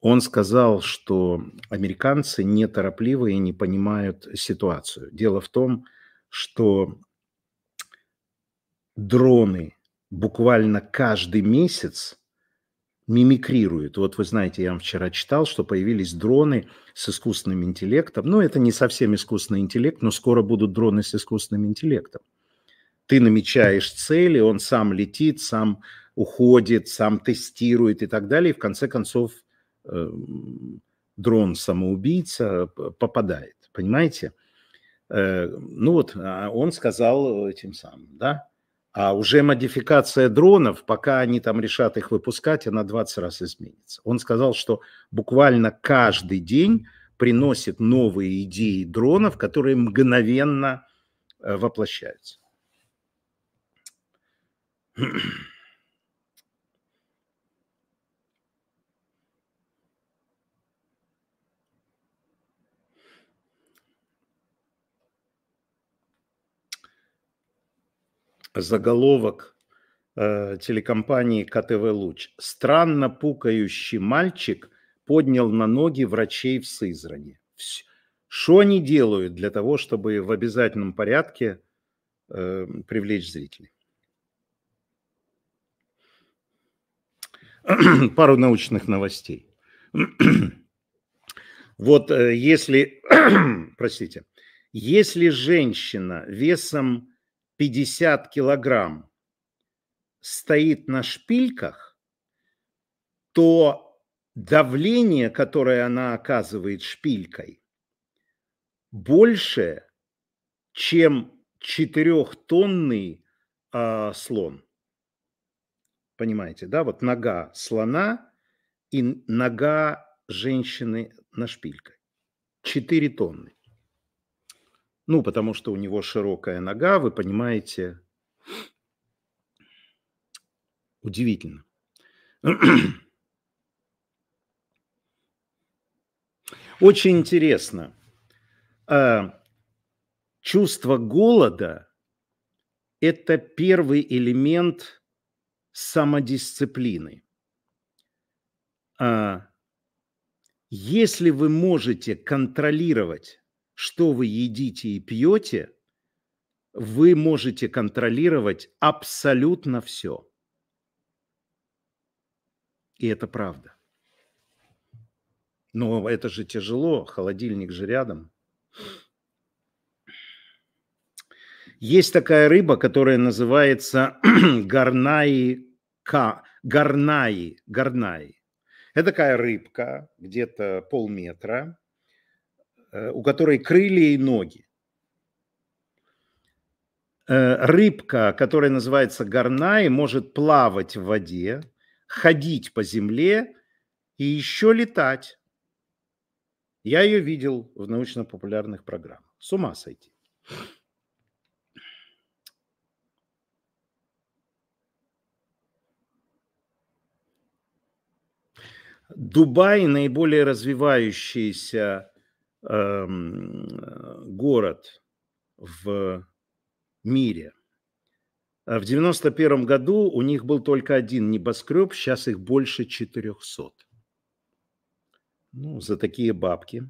Он сказал, что американцы неторопливы и не понимают ситуацию. Дело в том, что дроны буквально каждый месяц мимикрируют. Вот вы знаете, я вам вчера читал, что появились дроны с искусственным интеллектом. Ну, это не совсем искусственный интеллект, но скоро будут дроны с искусственным интеллектом. Ты намечаешь цели, он сам летит, сам уходит, сам тестирует и так далее. И в конце концов э, дрон-самоубийца э, попадает. Понимаете? Э, ну вот, а он сказал этим самым, да? А уже модификация дронов, пока они там решат их выпускать, она 20 раз изменится. Он сказал, что буквально каждый день приносит новые идеи дронов, которые мгновенно воплощаются. заголовок э, телекомпании КТВ «Луч». Странно пукающий мальчик поднял на ноги врачей в Сызрани. Что они делают для того, чтобы в обязательном порядке э, привлечь зрителей? Пару научных новостей. Вот э, если, простите, если женщина весом 50 килограмм стоит на шпильках, то давление, которое она оказывает шпилькой, больше, чем четырехтонный э, а, слон. Понимаете, да? Вот нога слона и нога женщины на шпильках. Четыре тонны. Ну, потому что у него широкая нога, вы понимаете. Удивительно. Очень интересно. А, чувство голода – это первый элемент самодисциплины. А, если вы можете контролировать что вы едите и пьете, вы можете контролировать абсолютно все. И это правда. Но это же тяжело, холодильник же рядом. Есть такая рыба, которая называется горнаи, ка, горнаи, горнаи. Это такая рыбка, где-то полметра, Э, у которой крылья и ноги. Э, рыбка, которая называется горна может плавать в воде, ходить по земле и еще летать. Я ее видел в научно-популярных программах. С ума сойти. Дубай – наиболее развивающаяся Эм, э, город в мире. А в девяносто первом году у них был только один небоскреб, сейчас их больше 400. Ну, за такие бабки.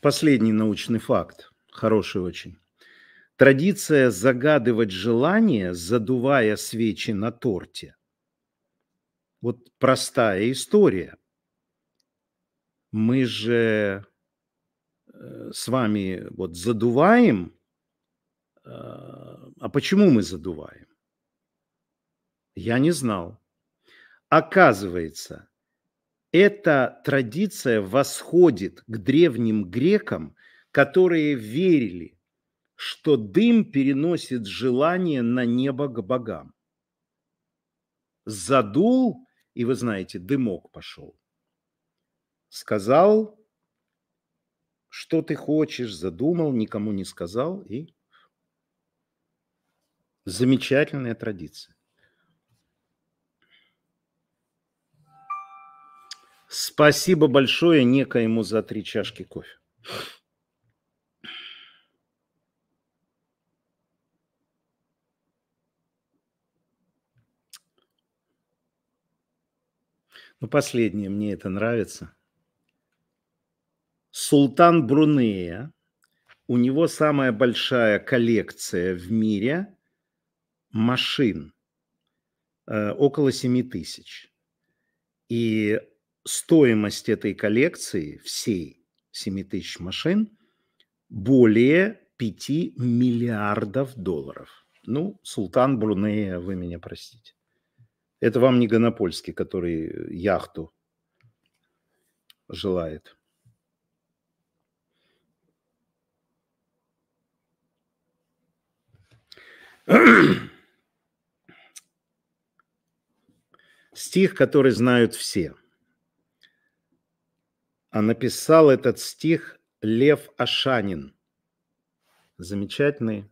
Последний научный факт, хороший очень. Традиция загадывать желание, задувая свечи на торте. Вот простая история. Мы же э, с вами вот задуваем. Э, а почему мы задуваем? Я не знал. Оказывается, эта традиция восходит к древним грекам, которые верили, что дым переносит желание на небо к богам. Задул, и вы знаете, дымок пошел. Сказал, что ты хочешь, задумал, никому не сказал, и замечательная традиция. Спасибо большое некоему за три чашки кофе. Ну, последнее, мне это нравится. Султан Брунея. У него самая большая коллекция в мире машин. Э, около 7 тысяч. И стоимость этой коллекции всей 7 тысяч машин более 5 миллиардов долларов. Ну, Султан Брунея, вы меня простите. Это вам не Гонопольский, который яхту желает. Стих, который знают все – а написал этот стих Лев Ашанин. Замечательный.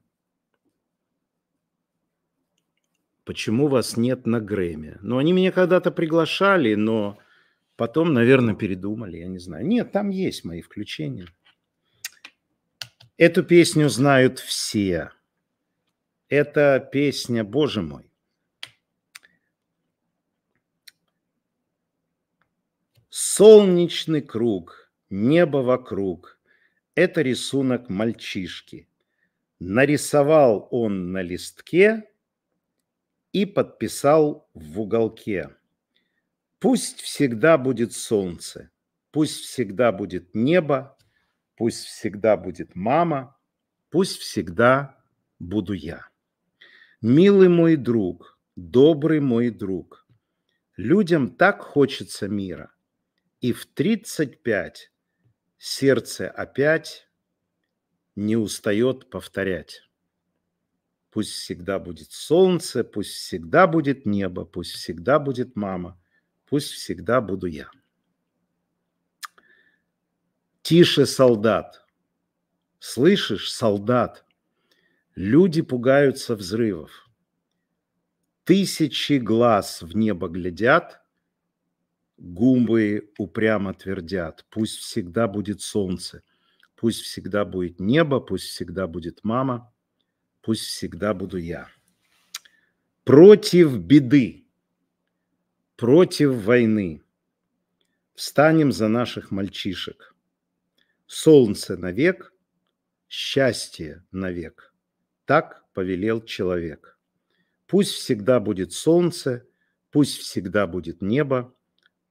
Почему вас нет на Грэмми? Ну, они меня когда-то приглашали, но потом, наверное, передумали, я не знаю. Нет, там есть мои включения. Эту песню знают все. Это песня, боже мой, Солнечный круг, небо вокруг – это рисунок мальчишки. Нарисовал он на листке и подписал в уголке. Пусть всегда будет солнце, пусть всегда будет небо, пусть всегда будет мама, пусть всегда буду я. Милый мой друг, добрый мой друг, людям так хочется мира. И в 35 сердце опять не устает повторять. Пусть всегда будет солнце, пусть всегда будет небо, пусть всегда будет мама, пусть всегда буду я. Тише, солдат. Слышишь, солдат? Люди пугаются взрывов. Тысячи глаз в небо глядят – гумбы упрямо твердят, пусть всегда будет солнце, пусть всегда будет небо, пусть всегда будет мама, пусть всегда буду я. Против беды, против войны встанем за наших мальчишек. Солнце навек, счастье навек. Так повелел человек. Пусть всегда будет солнце, пусть всегда будет небо –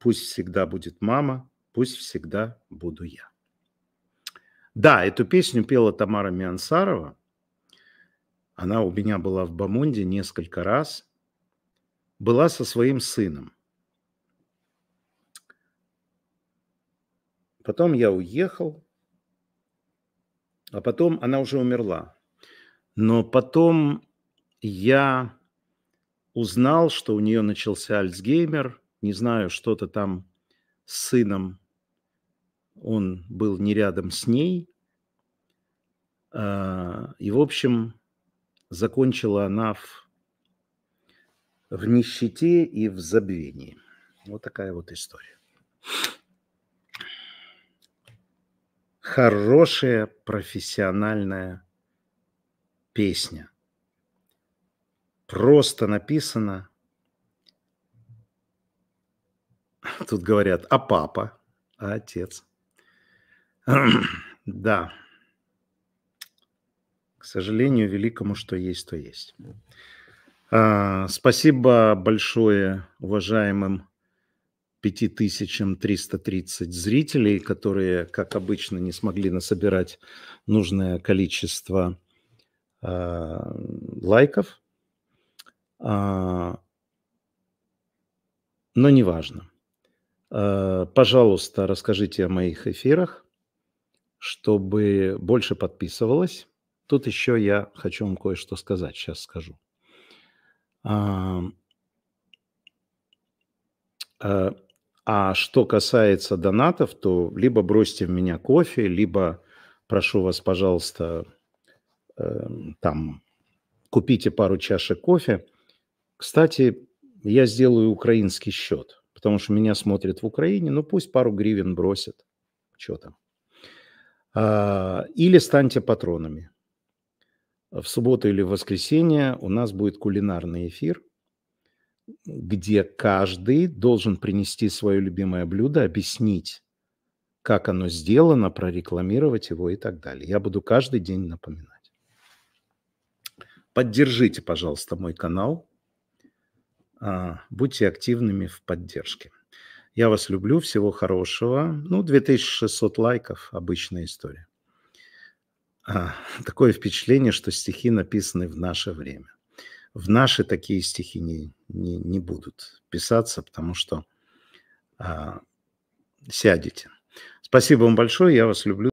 Пусть всегда будет мама, пусть всегда буду я. Да, эту песню пела Тамара Миансарова. Она у меня была в Бамунде несколько раз. Была со своим сыном. Потом я уехал, а потом она уже умерла. Но потом я узнал, что у нее начался Альцгеймер, не знаю, что-то там с сыном, он был не рядом с ней. А, и, в общем, закончила она в, в нищете и в забвении. Вот такая вот история. Хорошая профессиональная песня. Просто написана – Тут говорят, а папа, а отец. да. К сожалению, великому, что есть, то есть. А, спасибо большое уважаемым 5330 зрителей, которые, как обычно, не смогли насобирать нужное количество а, лайков. А, но неважно. Э, пожалуйста, расскажите о моих эфирах, чтобы больше подписывалось. Тут еще я хочу вам кое-что сказать, сейчас скажу. А, а, а что касается донатов, то либо бросьте в меня кофе, либо прошу вас, пожалуйста, эм, там купите пару чашек кофе. Кстати, я сделаю украинский счет – потому что меня смотрят в Украине, ну пусть пару гривен бросят, что там. А, или станьте патронами. В субботу или в воскресенье у нас будет кулинарный эфир, где каждый должен принести свое любимое блюдо, объяснить, как оно сделано, прорекламировать его и так далее. Я буду каждый день напоминать. Поддержите, пожалуйста, мой канал, а, будьте активными в поддержке. Я вас люблю, всего хорошего. Ну, 2600 лайков – обычная история. А, такое впечатление, что стихи написаны в наше время. В наши такие стихи не, не, не будут писаться, потому что а, сядете. Спасибо вам большое, я вас люблю.